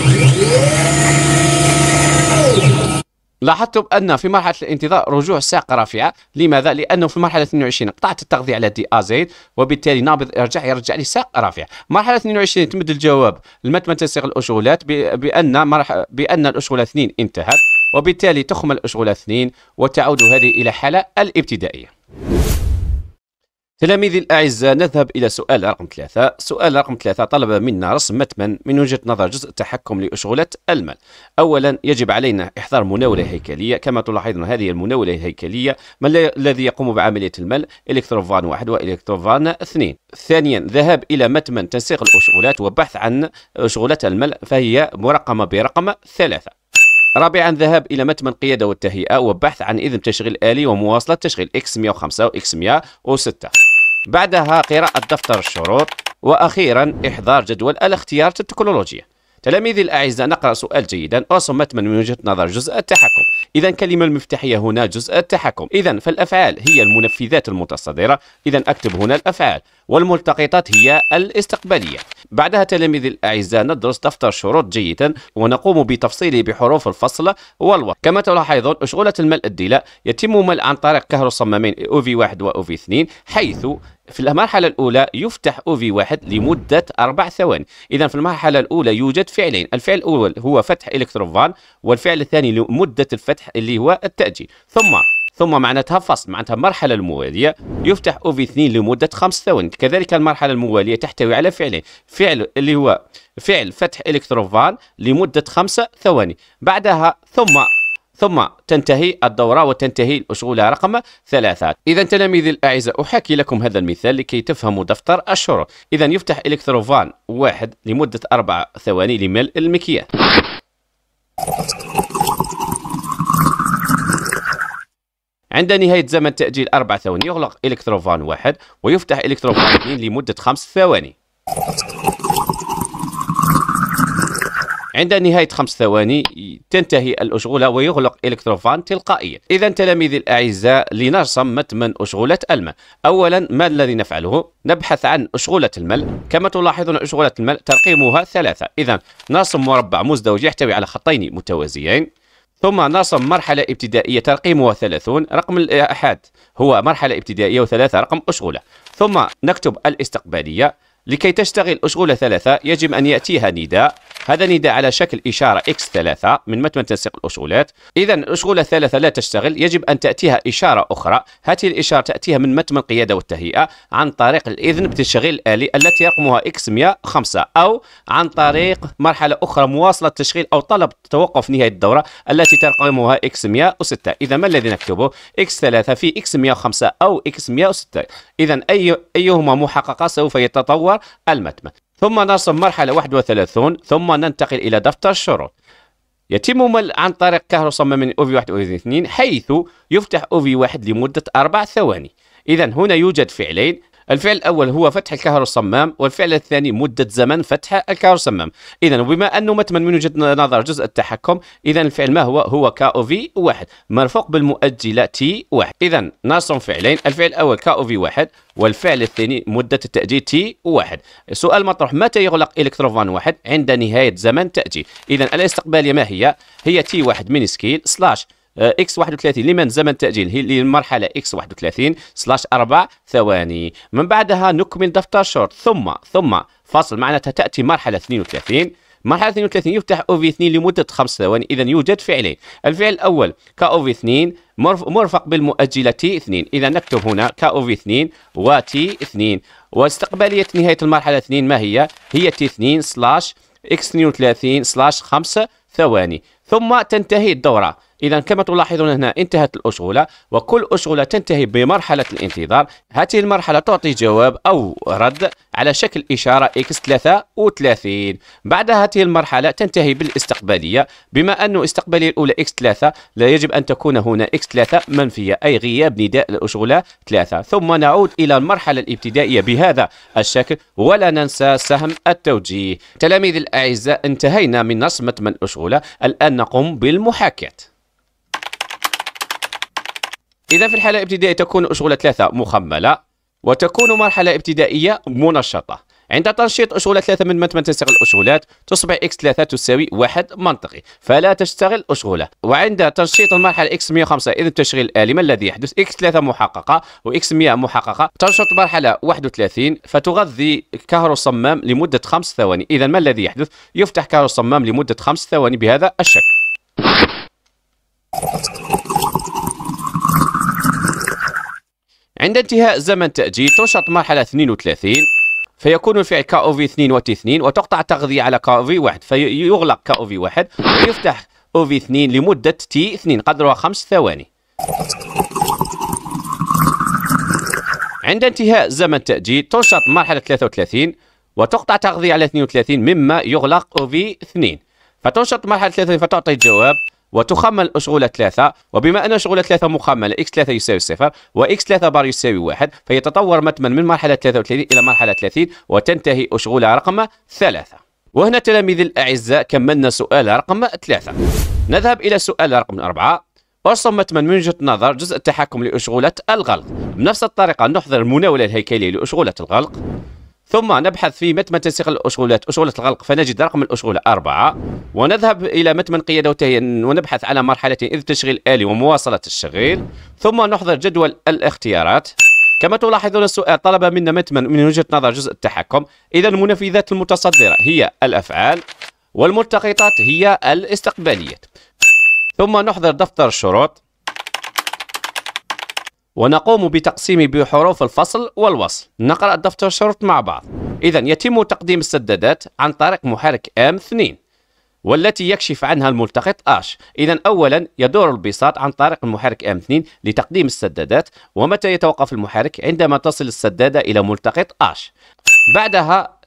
لاحظتم أن في مرحلة الانتظار رجوع ساق رافعة لماذا؟ لأنه في مرحلة 22 قطعت التغذية على دي أزيد وبالتالي نابض يرجع يرجع لي ساق رافعة مرحلة 22 تمد الجواب لمتى تنسيق الأشغولات بأن مرحله بأن الأشغولة 2 انتهت وبالتالي تخمل الأشغولة 2 وتعود هذه إلى حالة الابتدائية تلاميذي الأعزاء نذهب إلى سؤال رقم ثلاثة سؤال رقم ثلاثة طلب منا رسم متمن من وجهة نظر جزء التحكم لأشغلة المال أولا يجب علينا إحضار مناولة هيكلية كما تلاحظون هذه المناولة الهيكلية ما الذي يقوم بعملية المال إلكتروفان واحد وإلكتروفان اثنين ثانيا ذهاب إلى متمن تنسيق الأشغولات وبحث عن أشغلة المال فهي مرقمة برقم ثلاثة رابعا ذهاب الى متمن قياده والتهيئه وبحث عن اذن تشغيل الي ومواصله تشغيل اكس 105 واكس 106 بعدها قراءة دفتر الشروط وأخيرا إحضار جدول الاختيارات التكنولوجيا تلاميذي الأعزاء نقرأ سؤال جيدا أصمت من وجهة نظر جزء التحكم إذا الكلمة المفتاحية هنا جزء التحكم إذا فالأفعال هي المنفذات المتصدرة إذا أكتب هنا الأفعال والملتقطات هي الاستقبالية بعدها تلاميذ الأعزاء ندرس دفتر شروط جيدا ونقوم بتفصيله بحروف الفصل والوقت كما تلاحظون أشغلة الملء الدلاء يتم ملء عن طريق كهر صمامين أوفي 1 وأوفي 2 حيث في المرحلة الأولى يفتح ov واحد لمدة أربع ثواني إذا في المرحلة الأولى يوجد فعلين الفعل الأول هو فتح إلكتروفان والفعل الثاني لمدة الفتح اللي هو التأجيل ثم ثم معناتها فصل معناتها المرحلة الموالية يفتح أو في 2 لمدة خمس ثواني كذلك المرحلة الموالية تحتوي على فعلين فعل اللي هو فعل فتح إلكتروفان لمدة 5 ثواني بعدها ثم ثم تنتهي الدورة وتنتهي الأشغولة رقم ثلاثة إذا تلاميذي الأعزاء أحكي لكم هذا المثال لكي تفهموا دفتر الشروط إذا يفتح إلكتروفان واحد لمدة أربع ثواني لملء المكياه عند نهاية زمن تأجيل أربع ثواني يغلق إلكتروفان واحد ويفتح إلكتروفان اثنين لمدة خمس ثواني عند نهاية خمس ثواني تنتهي الأشغولة ويغلق إلكتروفان تلقائيا إذا تلاميذي الأعزاء لنرسم متمن أشغولة الماء أولا ما الذي نفعله؟ نبحث عن أشغولة الملء كما تلاحظون أشغولة الملء ترقيمها ثلاثة إذا نرسم مربع مزدوج يحتوي على خطين متوازيين ثم نرسم مرحلة ابتدائية ترقيمها 30 رقم الأحد هو مرحلة ابتدائية وثلاثة رقم أشغلة ثم نكتب الاستقبالية لكي تشتغل أشغول ثلاثة يجب أن يأتيها نداء هذا نداء على شكل إشارة x ثلاثة من متن تنسيق الأشغولات إذا الأشغولة الثلاثة لا تشتغل يجب أن تأتيها إشارة أخرى هذه الإشارة تأتيها من متن القيادة والتهيئة عن طريق الإذن بتشغيل الآلي التي رقمها x 105 أو عن طريق مرحلة أخرى مواصلة تشغيل أو طلب توقف نهاية الدورة التي ترقمها x 106 إذا ما الذي نكتبه x 3 في x 105 أو x 106 إذا أي أيهما محققة سوف يتطور صور المتمة ثم نصل مرحلة 31 ثم ننتقل إلى دفتر الشروط يتم مل عن طريق كهر صمم من أوفي 1 وأوفي 2 حيث يفتح أوفي 1 لمدة أربع ثواني إذا هنا يوجد فعلين الفعل الأول هو فتح الكهر الصمام والفعل الثاني مدة زمن فتح الكهر الصمام إذا بما أنه متمن من وجهة نظر جزء التحكم إذا الفعل ما هو هو كا أو في واحد مرفوق بالمؤجلة تي واحد إذا ناصر فعلين الفعل الأول كا أو في واحد والفعل الثاني مدة التأجيل تي واحد السؤال المطروح متى يغلق إلكتروفان واحد عند نهاية زمن تأجيل إذا الاستقبالية ما هي هي تي واحد من سكيل سلاش آه، اكس 31 لمن زمن التاجيل هي للمرحله اكس 31 سلاش 4 ثواني من بعدها نكمل دفتر شورت ثم ثم فاصل معناتها تاتي مرحله 32 مرحلة 32 يفتح او في 2 لمدة 5 ثواني إذا يوجد فعلين الفعل الأول ك او في 2 مرفق بالمؤجلة تي 2 إذا نكتب هنا ك او في 2 و تي 2 واستقبالية نهاية المرحلة 2 ما هي؟ هي تي 2 سلاش اكس 32 سلاش 5 ثواني ثم تنتهي الدورة إذا كما تلاحظون هنا انتهت الأشغلة وكل أشغلة تنتهي بمرحلة الانتظار هذه المرحلة تعطي جواب أو رد على شكل إشارة X33 بعد هذه المرحلة تنتهي بالاستقبالية بما أن استقبالية الأولى X3 لا يجب أن تكون هنا X3 منفية أي غياب نداء الأشغلة 3 ثم نعود إلى المرحلة الابتدائية بهذا الشكل ولا ننسى سهم التوجيه تلاميذ الأعزاء انتهينا من نصمة من أشغلة الآن نقوم بالمحاكاة إذا في الحالة الابتدائية تكون أشغلة ثلاثة مخملة وتكون مرحلة ابتدائية منشطة عند تنشيط أشغلة ثلاثة من متى تشتغل الأشغلات تصبح إكس ثلاثة تساوي واحد منطقي فلا تشتغل أشغلة وعند تنشيط المرحلة إكس 105 إذا تشغيل ما الذي يحدث إكس ثلاثة محققة وإكس 100 محققة تنشط مرحلة 31 فتغذي كهرو الصمام لمدة خمس ثواني إذا ما الذي يحدث؟ يفتح كهرو الصمام لمدة خمس ثواني بهذا الشكل عند انتهاء زمن تأجيل تنشط مرحلة 32 فيكون الفعل كاو في 2 وتي 2 وتقطع تغذية على كاو في 1 فيغلق كاو في 1 ويفتح او في 2 لمدة تي 2 قدرها 5 ثواني عند انتهاء زمن تأجيل تنشط مرحلة 33 وتقطع تغذية على 32 مما يغلق او في 2 فتنشط مرحلة 33 فتعطي الجواب وتخمل أشغولة ثلاثة وبما أن أشغولة ثلاثة مخملة x 3 يساوي صفر و x 3 بار يساوي واحد فيتطور متمن من مرحلة 33 إلى مرحلة 30 وتنتهي أشغولة رقم ثلاثة وهنا تلاميذي الأعزاء كملنا سؤال رقم ثلاثة نذهب إلى سؤال رقم أربعة ارسم متمن من وجهه نظر جزء التحكم لاشغوله الغلق بنفس الطريقه نحضر المناوله الهيكليه لاشغوله الغلق ثم نبحث في متمن تنسيق الأشغولات أشغولة الغلق فنجد رقم الأشغولة أربعة ونذهب إلى متمن قيادة ونبحث على مرحلة إذ تشغيل آلي ومواصلة الشغيل ثم نحضر جدول الاختيارات كما تلاحظون السؤال طلب منا متمن من وجهة نظر جزء التحكم إذا المنفذات المتصدرة هي الأفعال والملتقطات هي الاستقباليات ثم نحضر دفتر الشروط ونقوم بتقسيم بحروف الفصل والوصل نقرأ الدفتر الشروط مع بعض إذا يتم تقديم السدادات عن طريق محرك M2 والتي يكشف عنها الملتقط H إذا أولا يدور البساط عن طريق المحرك M2 لتقديم السدادات ومتى يتوقف المحرك عندما تصل السدادة إلى ملتقط H بعدها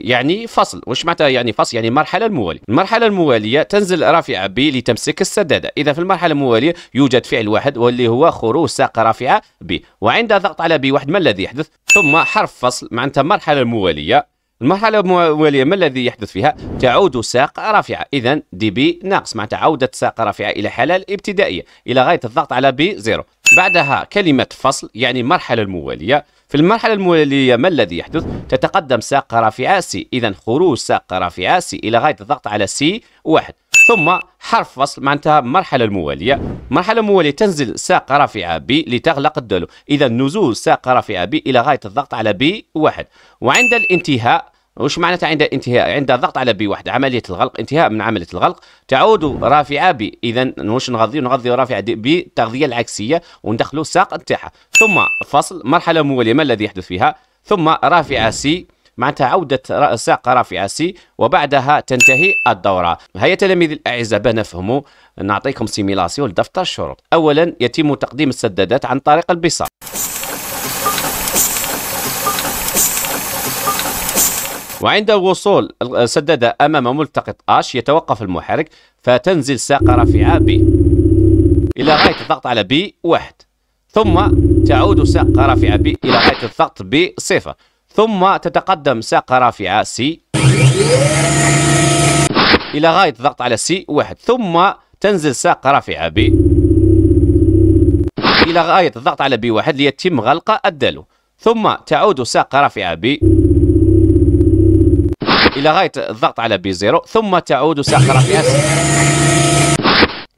يعني فصل واش معناتها يعني فصل يعني مرحله المواليه المرحله المواليه تنزل رافعه ب لتمسك السداده اذا في المرحله المواليه يوجد فعل واحد واللي هو خروج ساق رافعه ب وعند ضغط على ب واحد ما الذي يحدث ثم حرف فصل معناتها المرحله المواليه المرحلة الموالية ما الذي يحدث فيها؟ تعود ساق رافعة، إذا دي بي ناقص معناتها عودة ساق رافعة إلى حالة الابتدائية إلى غاية الضغط على بي زيرو. بعدها كلمة فصل يعني المرحلة الموالية، في المرحلة الموالية ما الذي يحدث؟ تتقدم ساق رافعة سي، إذا خروج ساق رافعة سي إلى غاية الضغط على سي واحد. ثم حرف فصل معناتها المرحلة الموالية مرحلة موالية تنزل ساق رافعة بي لتغلق الدلو إذا نزول ساق رافعة بي إلى غاية الضغط على بي واحد وعند الانتهاء وش معناتها عند انتهاء عند الضغط على بي واحد عمليه الغلق انتهاء من عمليه الغلق تعود رافعه بي اذا واش نغذي نغذي رافعه بي التغذيه العكسيه وندخلوا الساق نتاعها ثم فصل مرحله مواليه ما الذي يحدث فيها ثم رافعه سي معناتها عودة ساق رافعة سي وبعدها تنتهي الدورة هيا تلاميذ الأعزاء باه نفهموا نعطيكم سيميلاسيون لدفتر الشروط أولا يتم تقديم السدادات عن طريق البساط وعند الوصول السدادة أمام ملتقط آش يتوقف المحرك فتنزل ساق رافعة بي إلى غاية الضغط على بي واحد ثم تعود ساق رافعة بي إلى غاية الضغط بصفر ثم تتقدم ساق رافعة سي إلى غاية الضغط على سي واحد ثم تنزل ساق رافعة بي إلى غاية الضغط على بي واحد ليتم غلق الدلو ثم تعود ساق رافعة بي إلى غاية الضغط على بي زيرو ثم تعود أس...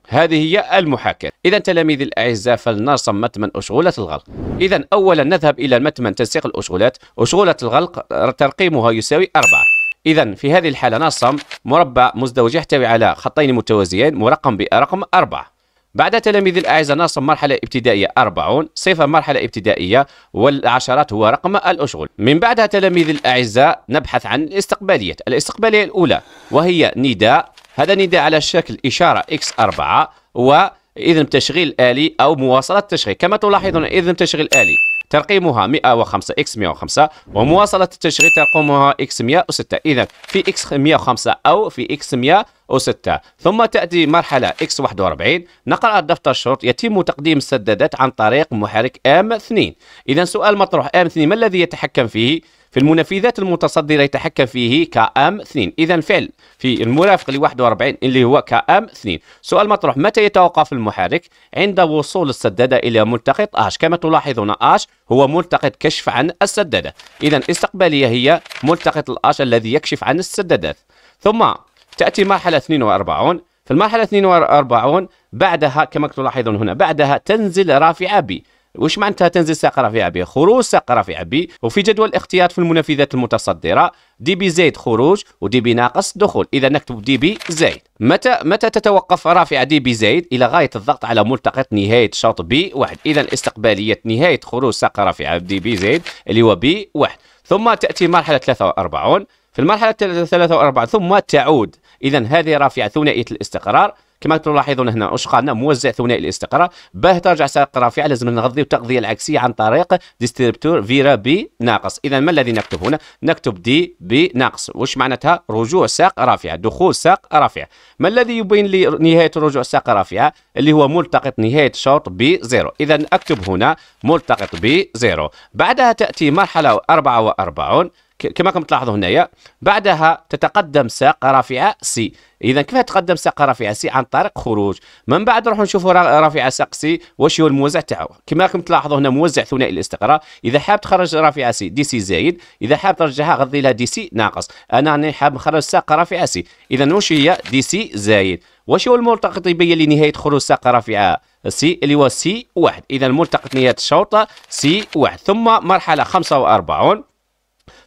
هذه هي المحاكاة إذا تلاميذي الأعزاء فلنرسم متمن أشغولة الغلق إذا أولا نذهب إلى المتمن تنسيق الأشغولات أشغولة الغلق ترقيمها يساوي أربعة إذا في هذه الحالة نرسم مربع مزدوج يحتوي على خطين متوازيين مرقم برقم أربعة بعد تلاميذ الأعزاء نرسم مرحلة ابتدائية 40 صفة مرحلة ابتدائية والعشرات هو رقم الأشغل من بعدها تلاميذ الأعزاء نبحث عن الاستقبالية الاستقبالية الأولى وهي نداء هذا نداء على شكل إشارة X4 وإذن تشغيل آلي أو مواصلة تشغيل كما تلاحظون إذن تشغيل آلي ترقيمها 105 اكس 105 ومواصلة التشغيل ترقمها اكس 106 إذا في اكس 105 أو في اكس 106 ثم تأتي اكس X41 نقرأ دفتر الشرط يتم تقديم السدادات عن طريق محرك ام 2 إذا سؤال مطروح ام 2 ما الذي يتحكم فيه؟ في المنفذات المتصدرة يتحكم فيه كام 2 إذا فعل في المرافق ل 41 اللي هو كام 2 سؤال مطروح متى يتوقف المحرك عند وصول السدادة إلى ملتقط اش كما تلاحظون اش هو ملتقط كشف عن السدادة إذا استقبالية هي ملتقط الاش الذي يكشف عن السدادات ثم تأتي مرحلة 42 في المرحلة 42 بعدها كما تلاحظون هنا بعدها تنزل رافعة بي واش معناتها تنزل ساق رفيع بي خروج ساق رفيع بي وفي جدول الاختيار في المنفذات المتصدره دي بي زائد خروج ودي بي ناقص دخول اذا نكتب دي بي زائد متى متى تتوقف رافعه دي بي زائد الى غايه الضغط على ملتقط نهايه شوط بي واحد اذا استقباليه نهايه خروج ساق رافعه دي بي زائد اللي هو بي واحد ثم تاتي مرحله 43 في المرحله 43 ثم تعود اذا هذه رافعه ثنائيه الاستقرار كما تلاحظون هنا واش قالنا موزع ثنائي الاستقرار باه ترجع ساق رافعه لازم نغذيو التغذيه العكسيه عن طريق ديستربتور فيرا بي ناقص اذا ما الذي نكتب هنا نكتب دي بي ناقص واش معناتها رجوع ساق رافعه دخول ساق رافعه ما الذي يبين لي نهايه رجوع ساق رافعه اللي هو ملتقط نهايه شوط بي زيرو اذا اكتب هنا ملتقط بي زيرو بعدها تاتي مرحله 44 كما كم تلاحظوا هنايا بعدها تتقدم ساق رافعه سي اذا كيف تقدم ساق رافعه سي عن طريق خروج من بعد نروحوا نشوفوا رافعه ساق سي واش هو الموزع تاعو كما كم تلاحظوا هنا موزع ثنائي الاستقراء اذا حاب تخرج رافعه سي دي سي زايد اذا حاب ترجعها غضي لها دي سي ناقص انا راني حاب نخرج ساق رافعه سي اذا واش هي دي سي زايد واش هو الملتقط يبين لنهايه خروج ساق رافعه سي اللي هو سي واحد اذا ملتقط نهايه الشوطه سي واحد ثم مرحله 45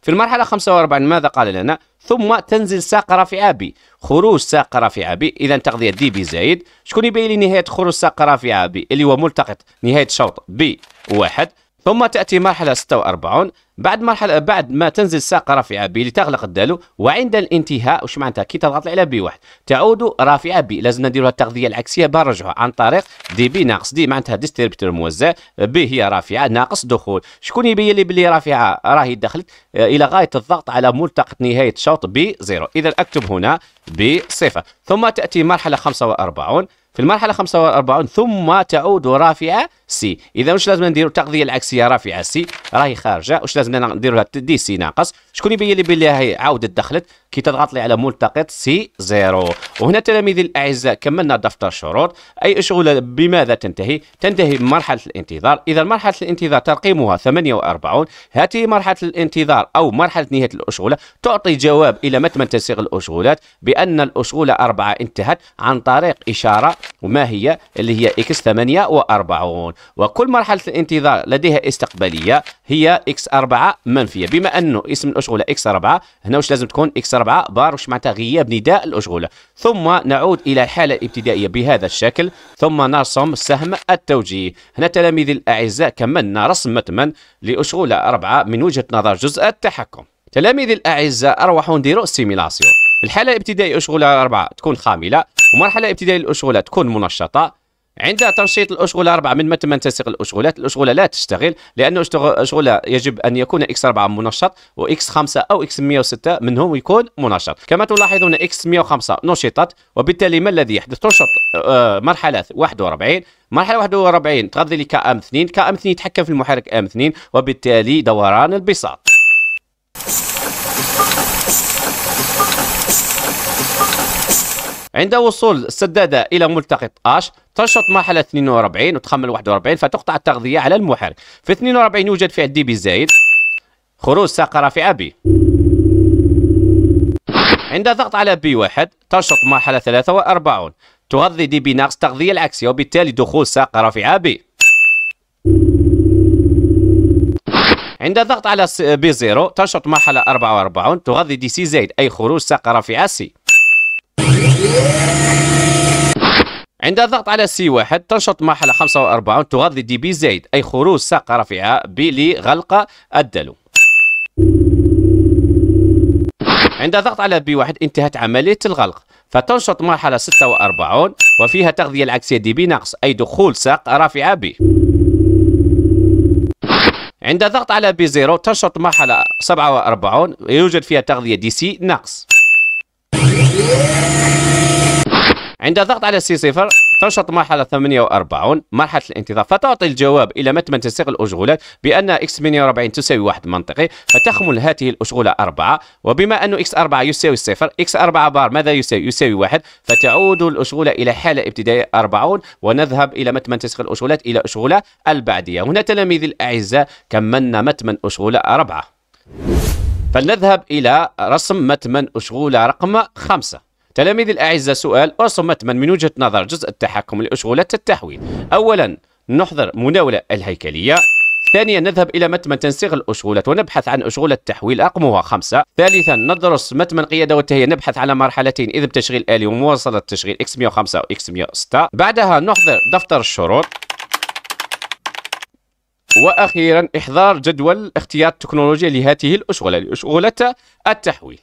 في المرحلة 45 ماذا قال لنا؟ ثم تنزل ساق رافعة بي خروج ساق رافعة بي إذا تغذية دي بي زائد شكون يبين لي نهاية خروج ساق رافعة بي اللي هو ملتقط نهاية شوط بي واحد ثم تأتي مرحلة 46 بعد مرحلة بعد ما تنزل ساق رافعة بي لتغلق الدالو وعند الانتهاء وش معناتها كي تضغط على بي واحد تعود رافعة بي لازم نديروها التغذية العكسية بنرجعها عن طريق دي بي ناقص دي معناتها ديستريبتور موزع بي هي رافعة ناقص دخول شكون يبين لي بلي رافعة راهي دخلت إلى غاية الضغط على ملتقط نهاية شوط بي زيرو إذا أكتب هنا بي صفر ثم تأتي مرحلة 45 في المرحلة 45 ثم تعود رافعة سي اذا واش لازم نديروا التغذيه العكسيه رافعه سي راهي خارجه واش لازم نديروا دي سي ناقص شكون يبين لي بلي هي عاودت دخلت كي تضغط لي على ملتقط سي زيرو وهنا تلاميذي الاعزاء كملنا دفتر الشروط اي شغله بماذا تنتهي تنتهي بمرحله الانتظار اذا مرحله الانتظار ترقيمها 48 هاته مرحله الانتظار او مرحله نهايه الاشغله تعطي جواب الى متمن تنسيق الاشغولات بان الاشغوله 4 انتهت عن طريق اشاره وما هي اللي هي اكس 48 وكل مرحلة الانتظار لديها استقبالية هي اكس 4 منفية بما أنه اسم الأشغلة اكس 4 هنا واش لازم تكون اكس 4 بار واش معناتها غياب نداء الأشغلة ثم نعود إلى الحالة الابتدائية بهذا الشكل ثم نرسم سهم التوجيه هنا تلاميذي الأعزاء كملنا رسم متمن لأشغلة 4 من وجهة نظر جزء التحكم تلاميذي الأعزاء أروحوا نديروا سيميلاسيون الحالة الابتدائية أشغلة 4 تكون خاملة ومرحلة ابتدائية الأشغلة تكون منشطة عند تنشيط الأشغلة 4 من متى تنسق تنسيق الأشغلات الأشغلة لا تشتغل لأن الأشغلة يجب أن يكون إكس 4 منشط وإكس 5 أو إكس 106 منهم يكون منشط كما تلاحظون إكس 105 نشطت وبالتالي ما الذي يحدث تنشط آه، مرحلة 41 مرحله 41 تغذي لك ام 2 كام 2 يتحكم في المحرك ام 2 وبالتالي دوران البساط عند وصول السدادة إلى ملتقط اش تنشط مرحلة 42 وتخمل 41 فتقطع التغذية على المحرك في 42 يوجد فعل دي بي زايد خروج ساق رافعة بي عند ضغط على بي واحد تنشط مرحلة 43 تغذي دي بي ناقص التغذية العكسية وبالتالي دخول ساق رافعة بي عند ضغط على بي زيرو تنشط مرحلة 44 تغذي دي سي زايد أي خروج ساق رافعة سي عند الضغط على سي واحد تنشط مرحلة 45 تغذي دي بي زايد أي خروج ساقة رفيعة بي لغلق الدلو عند الضغط على بي واحد انتهت عملية الغلق فتنشط مرحلة 46 وفيها تغذية العكسية دي بي ناقص أي دخول ساق رافعة بي عند الضغط على بي زيرو تنشط مرحلة 47 يوجد فيها تغذية دي سي ناقص عند الضغط على سي صفر تنشط مرحلة 48 مرحلة الانتظار فتعطي الجواب إلى متى تنسيق الأشغولات بأن إكس 48 تساوي واحد منطقي فتخمل هذه الأشغولة 4 وبما أن إكس 4 يساوي صفر إكس 4 بار ماذا يساوي؟ يساوي واحد فتعود الأشغولة إلى حالة ابتدائية 40 ونذهب إلى متى تنسيق الأشغولات إلى أشغولة البعدية هنا تلاميذي الأعزاء كملنا متمن أشغولة 4 فلنذهب إلى رسم متمن أشغولة رقم خمسة تلاميذي الأعزة سؤال ارسم متمن من وجهة نظر جزء التحكم لأشغولة التحويل أولا نحضر مناولة الهيكلية ثانيا نذهب إلى متمن تنسيق الأشغولات ونبحث عن أشغولة التحويل رقمها خمسة ثالثا ندرس متمن قيادة والتهيئة نبحث على مرحلتين إذ بتشغيل آلي ومواصلة تشغيل X105 و X106 بعدها نحضر دفتر الشروط واخيرا احضار جدول اختيار التكنولوجيا لهذه الاشغله لاشغله التحويل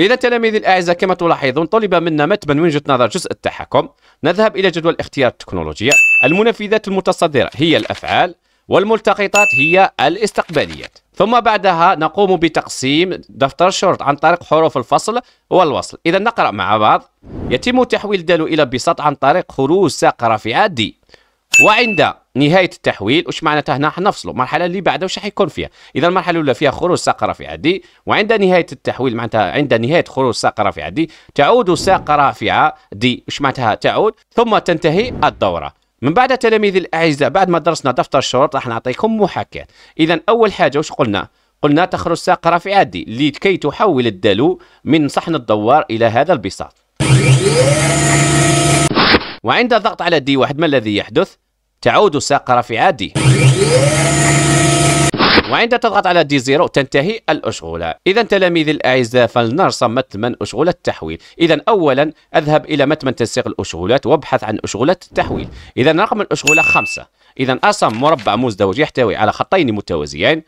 إذا تلاميذي الأعزاء كما تلاحظون طلب منا متبا من وجهة نظر جزء التحكم نذهب إلى جدول اختيار التكنولوجيا المنفذات المتصدرة هي الأفعال والملتقطات هي الاستقباليات ثم بعدها نقوم بتقسيم دفتر الشرط عن طريق حروف الفصل والوصل إذا نقرأ مع بعض يتم تحويل دال إلى بساط عن طريق خروج ساق رافعة دي وعند نهايه التحويل واش معناتها هنا حنفصلوا المرحله اللي بعدها واش حيكون فيها اذا المرحله الاولى فيها خروج ساق رافع دي وعند نهايه التحويل معناتها عند نهايه خروج ساق رافع دي تعود ساق رافعه دي واش معناتها تعود ثم تنتهي الدوره من بعد تلاميذ الاعزاء بعد ما درسنا دفتر الشروط راح نعطيكم محاكاه اذا اول حاجه واش قلنا قلنا تخرج ساق رافع دي لكي تحول الدلو من صحن الدوار الى هذا البساط وعند الضغط على دي واحد ما الذي يحدث تعود ساق دي وعند تضغط على دي زيرو تنتهي الأشغولة إذا تلاميذ الأعزاء فلنرسم متمن أشغولة التحويل إذا أولا أذهب إلى متمن تنسيق الأشغولات وابحث عن أشغولة التحويل إذا رقم الأشغولة خمسة إذا أرسم مربع مزدوج يحتوي على خطين متوازيين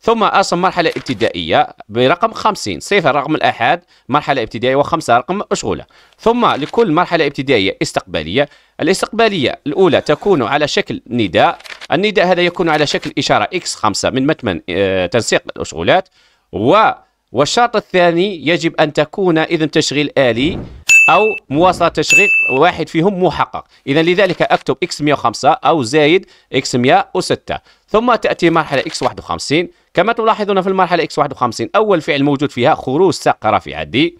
ثم أصل مرحلة ابتدائية برقم 50 صفر رقم الأحد مرحلة ابتدائية وخمسة رقم أشغولة ثم لكل مرحلة ابتدائية استقبالية الاستقبالية الأولى تكون على شكل نداء النداء هذا يكون على شكل إشارة إكس 5 من متمن آه، تنسيق الأشغولات و والشرط الثاني يجب أن تكون إذن تشغيل آلي أو مواصلة تشغيل واحد فيهم محقق إذا لذلك أكتب X105 أو زايد X106 ثم تأتي مرحلة X51 كما تلاحظون في المرحلة X51 أول فعل موجود فيها خروج ساق رافعة دي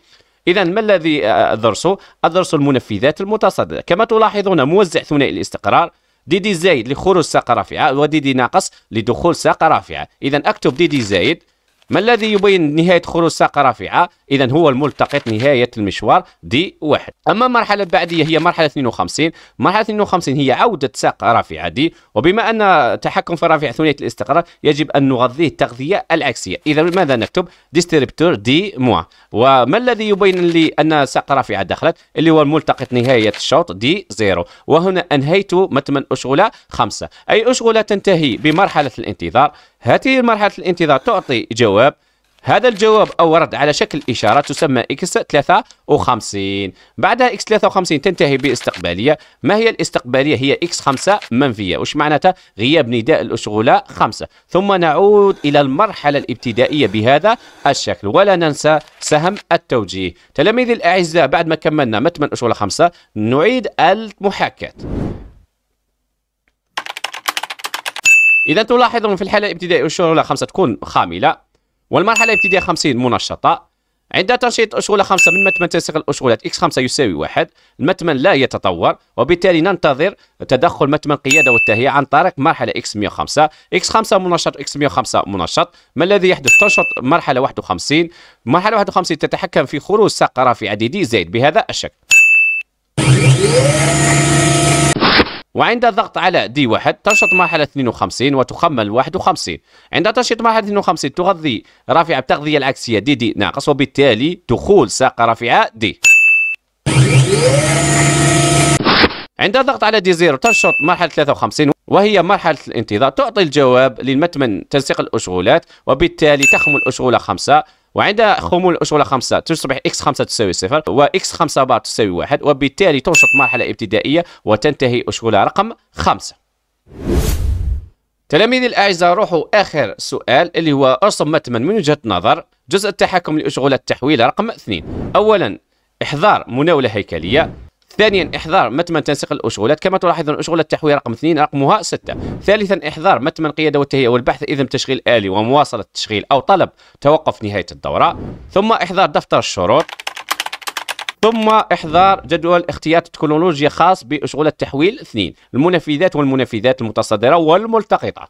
إذا ما الذي أدرسه؟ آه، أدرس المنفذات المتصدرة كما تلاحظون موزع ثنائي الاستقرار دي دي زايد لخروج ساق رافعة ودي دي ناقص لدخول ساق رافعة إذا أكتب دي دي زايد ما الذي يبين نهاية خروج ساق رافعة؟ إذا هو الملتقط نهاية المشوار دي واحد أما المرحلة البعدية هي مرحلة 52 مرحلة 52 هي عودة ساق رافعة دي وبما أن تحكم في رافعة ثنية الاستقرار يجب أن نغذيه التغذية العكسية إذا ماذا نكتب؟ ديستريبتور دي موا وما الذي يبين لي أن ساق رافعة دخلت؟ اللي هو الملتقط نهاية الشوط دي زيرو وهنا أنهيت متمن أشغلة خمسة أي أشغلة تنتهي بمرحلة الانتظار هذه مرحلة الانتظار تعطي جواب هذا الجواب أو رد على شكل إشارة اكس X53 بعدها اكس 53 تنتهي باستقبالية ما هي الاستقبالية هي اكس 5 منفية وش معناتها غياب نداء الأشغلة 5 ثم نعود إلى المرحلة الابتدائية بهذا الشكل ولا ننسى سهم التوجيه تلاميذ الأعزاء بعد ما كملنا متمن أشغلة 5 نعيد المحاكاة إذا تلاحظون في الحالة الابتدائية والشهور الأولى خمسة تكون خاملة والمرحلة الابتدائية 50 منشطة عند تنشيط أشغلة خمسة من متمن تنسيق الأشغلات إكس خمسة يساوي واحد المتمن لا يتطور وبالتالي ننتظر تدخل متمن قيادة والتهيئة عن طريق مرحلة إكس 105 إكس 5 منشط إكس 105 منشط ما الذي يحدث تنشط مرحلة 51 مرحلة 51 تتحكم في خروج ساق رافعة عديدي زائد بهذا الشكل وعند الضغط على دي واحد تنشط مرحلة 52 وتخمل 51 عند تنشيط مرحلة 52 تغذي رافعة بتغذية العكسية دي دي ناقص وبالتالي دخول ساقة رافعة دي عند الضغط على دي زيرو تنشط مرحلة 53 وهي مرحلة الانتظار تعطي الجواب للمتمن تنسيق الأشغولات وبالتالي تخمل أشغولة 5 وعند خمول الأشغلة خمسه تصبح إكس خمسه تساوي صفر وإكس خمسه بار تساوي واحد وبالتالي تنشط مرحلة ابتدائية وتنتهي أشغلة رقم خمسه. تلاميذي الأعزاء روحوا آخر سؤال اللي هو أرسم متما من وجهة نظر جزء التحكم لأشغال التحويل رقم اثنين. أولا إحضار مناولة هيكلية ثانيا احضار متمن تنسيق الاشغالات كما تلاحظون اشغال التحويل رقم 2 رقمها 6 ثالثا احضار متمن قياده والتهيئه والبحث اذن تشغيل الي ومواصله التشغيل او طلب توقف نهايه الدوره ثم احضار دفتر الشروط ثم احضار جدول اختيار تكنولوجيا خاص باشغال التحويل اثنين المنفذات والمنفذات المتصدره والملتقطات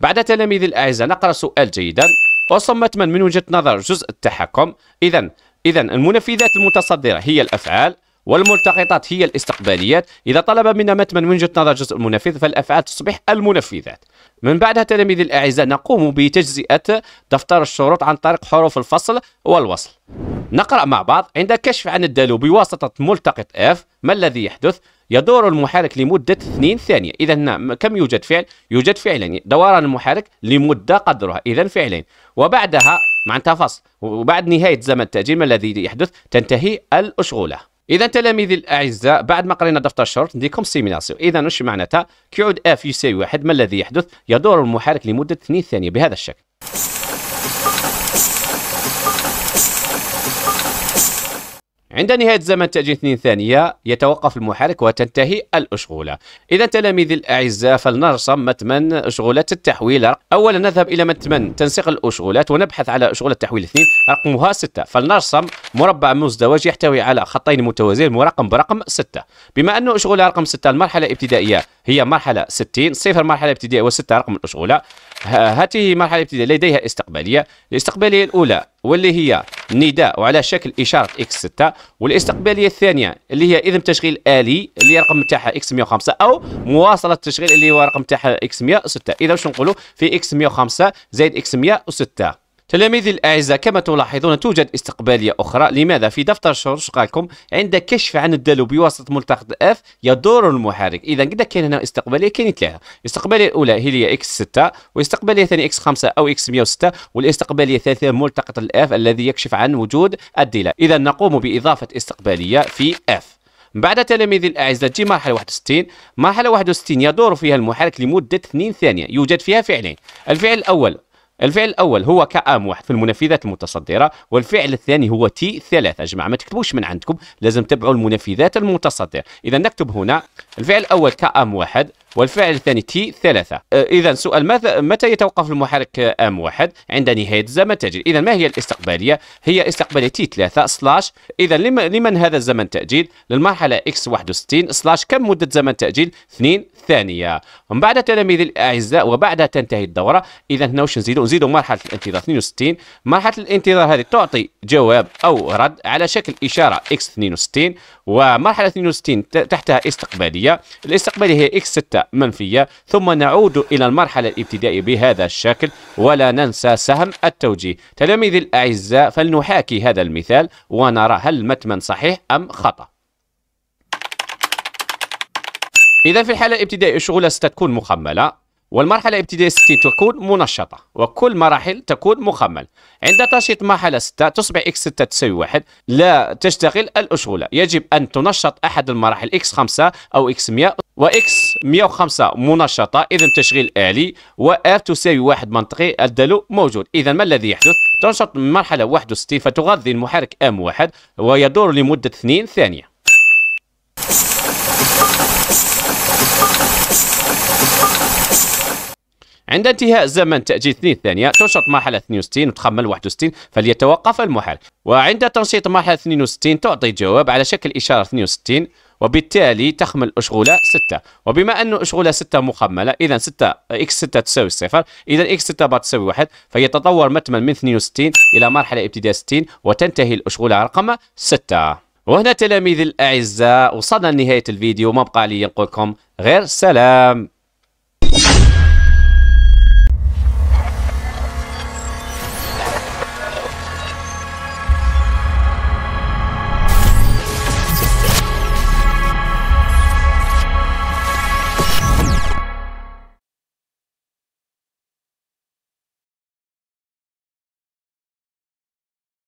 بعد تلاميذ الاعزاء نقرا السؤال جيدا وصمت من من وجهه نظر جزء التحكم اذا اذا المنفذات المتصدره هي الافعال والملتقطات هي الاستقباليات إذا طلب منا متما من وجهة نظر جزء منفذ فالأفعال تصبح المنفذات من بعدها تلاميذ الأعزاء نقوم بتجزئة دفتر الشروط عن طريق حروف الفصل والوصل نقرأ مع بعض عند كشف عن الدالو بواسطة ملتقط F ما الذي يحدث؟ يدور المحرك لمدة 2 ثانية إذا نعم، كم يوجد فعل؟ يوجد فعلين دوران المحرك لمدة قدرها إذا فعلين وبعدها معناتها فصل وبعد نهاية زمن التأجيل ما الذي يحدث؟ تنتهي الأشغولة اذا تلاميذي الاعزاء بعد ما قرينا دفتر الشرط نديكم سيميناسيون اذا واش معناتها كيعود اف يساوي واحد ما الذي يحدث يدور المحرك لمده 2 ثانيه بهذا الشكل عند نهاية زمن تأجيل 2 ثانية يتوقف المحرك وتنتهي الأشغولة إذا تلاميذي الأعزاء فلنرسم متمن أشغولة التحويل أولا نذهب إلى متمن تنسيق الأشغولات ونبحث على أشغولة تحويل 2 رقمها 6 فلنرسم مربع مزدوج يحتوي على خطين متوازيين مرقم برقم 6 بما أن أشغولة رقم 6 المرحلة الابتدائية هي مرحلة 60 صفر مرحلة ابتدائية و6 رقم الأشغولة هاته مرحلة ابتدائية لديها استقبالية الاستقبالية الأولى واللي هي نداء وعلى شكل إشارة إكس 6 والاستقبالية الثانية اللي هي إذن تشغيل آلي اللي رقم تاعها إكس 105 أو مواصلة التشغيل اللي هو رقم تاعها إكس 106 إذا واش نقولوا في إكس 105 زائد إكس 106 تلاميذي الأعزاء كما تلاحظون توجد استقبالية أخرى لماذا في دفتر قالكم عند كشف عن الدلو بواسطة ملتقط اف يدور المحرك إذا كده كاين هنا استقبالية كاين ثلاثة الاستقبالية الأولى هي هي اكس 6 والاستقبالية الثانية اكس 5 أو اكس 106 والاستقبالية الثالثة ملتقط الاف الذي يكشف عن وجود الدلال إذا نقوم بإضافة استقبالية في اف بعد تلاميذي الاعزاء تجي مرحله 61 مرحله 61 يدور فيها المحرك لمده 2 ثانيه يوجد فيها فعلين الفعل الاول الفعل الاول هو كام واحد في المنفذات المتصدره والفعل الثاني هو تي ثلاثة جماعه ما تكتبوش من عندكم لازم تبعوا المنفذات المتصدره اذا نكتب هنا الفعل الاول كام واحد والفعل الثاني تي ثلاثة آه، إذا سؤال ماذا متى يتوقف المحرك أم واحد عند نهاية الزمن تأجيل إذا ما هي الاستقبالية هي استقبالية تي ثلاثة سلاش إذا لمن هذا الزمن تأجيل للمرحلة إكس 61 سلاش كم مدة زمن تأجيل 2 الثانية ومن بعد تلاميذ الأعزاء وبعدها تنتهي الدورة إذا هنا واش نزيدوا نزيدوا مرحلة الانتظار 62 مرحلة الانتظار هذه تعطي جواب أو رد على شكل إشارة إكس 62 ومرحلة 62 تحتها استقبالية الاستقبالية هي إكس 6 منفية ثم نعود إلى المرحلة الابتدائية بهذا الشكل ولا ننسى سهم التوجيه تلاميذ الأعزاء فلنحاكي هذا المثال ونرى هل المتمن صحيح أم خطأ إذا في الحالة الابتدائية الشغلة ستكون مخملة والمرحلة الابتدائية 60 تكون منشطة وكل مراحل تكون مخمل عند تنشيط مرحلة 6 تصبح x 6 تساوي 1 لا تشتغل الأشغلة يجب أن تنشط أحد المراحل x 5 أو x 100 و x 105 منشطة إذا تشغيل آلي و r تساوي 1 منطقي الدلو موجود إذا ما الذي يحدث؟ تنشط مرحلة 61 فتغذي المحرك M1 ويدور لمدة 2 ثانية عند انتهاء زمن تأجيل 2 ثانية تنشط مرحلة 62 وتخمل 61 فليتوقف المحل وعند تنشيط مرحلة 62 تعطي جواب على شكل إشارة 62 وبالتالي تخمل أشغولة 6 وبما أن أشغولة 6 مخملة إذا 6 إكس 6 تساوي 0 إذا إكس 6 بار تساوي 1 فيتطور متما من 62 إلى مرحلة ابتداء 60 وتنتهي الأشغولة رقم 6 وهنا تلاميذي الأعزاء وصلنا لنهاية الفيديو ما بقى لي نقول لكم غير سلام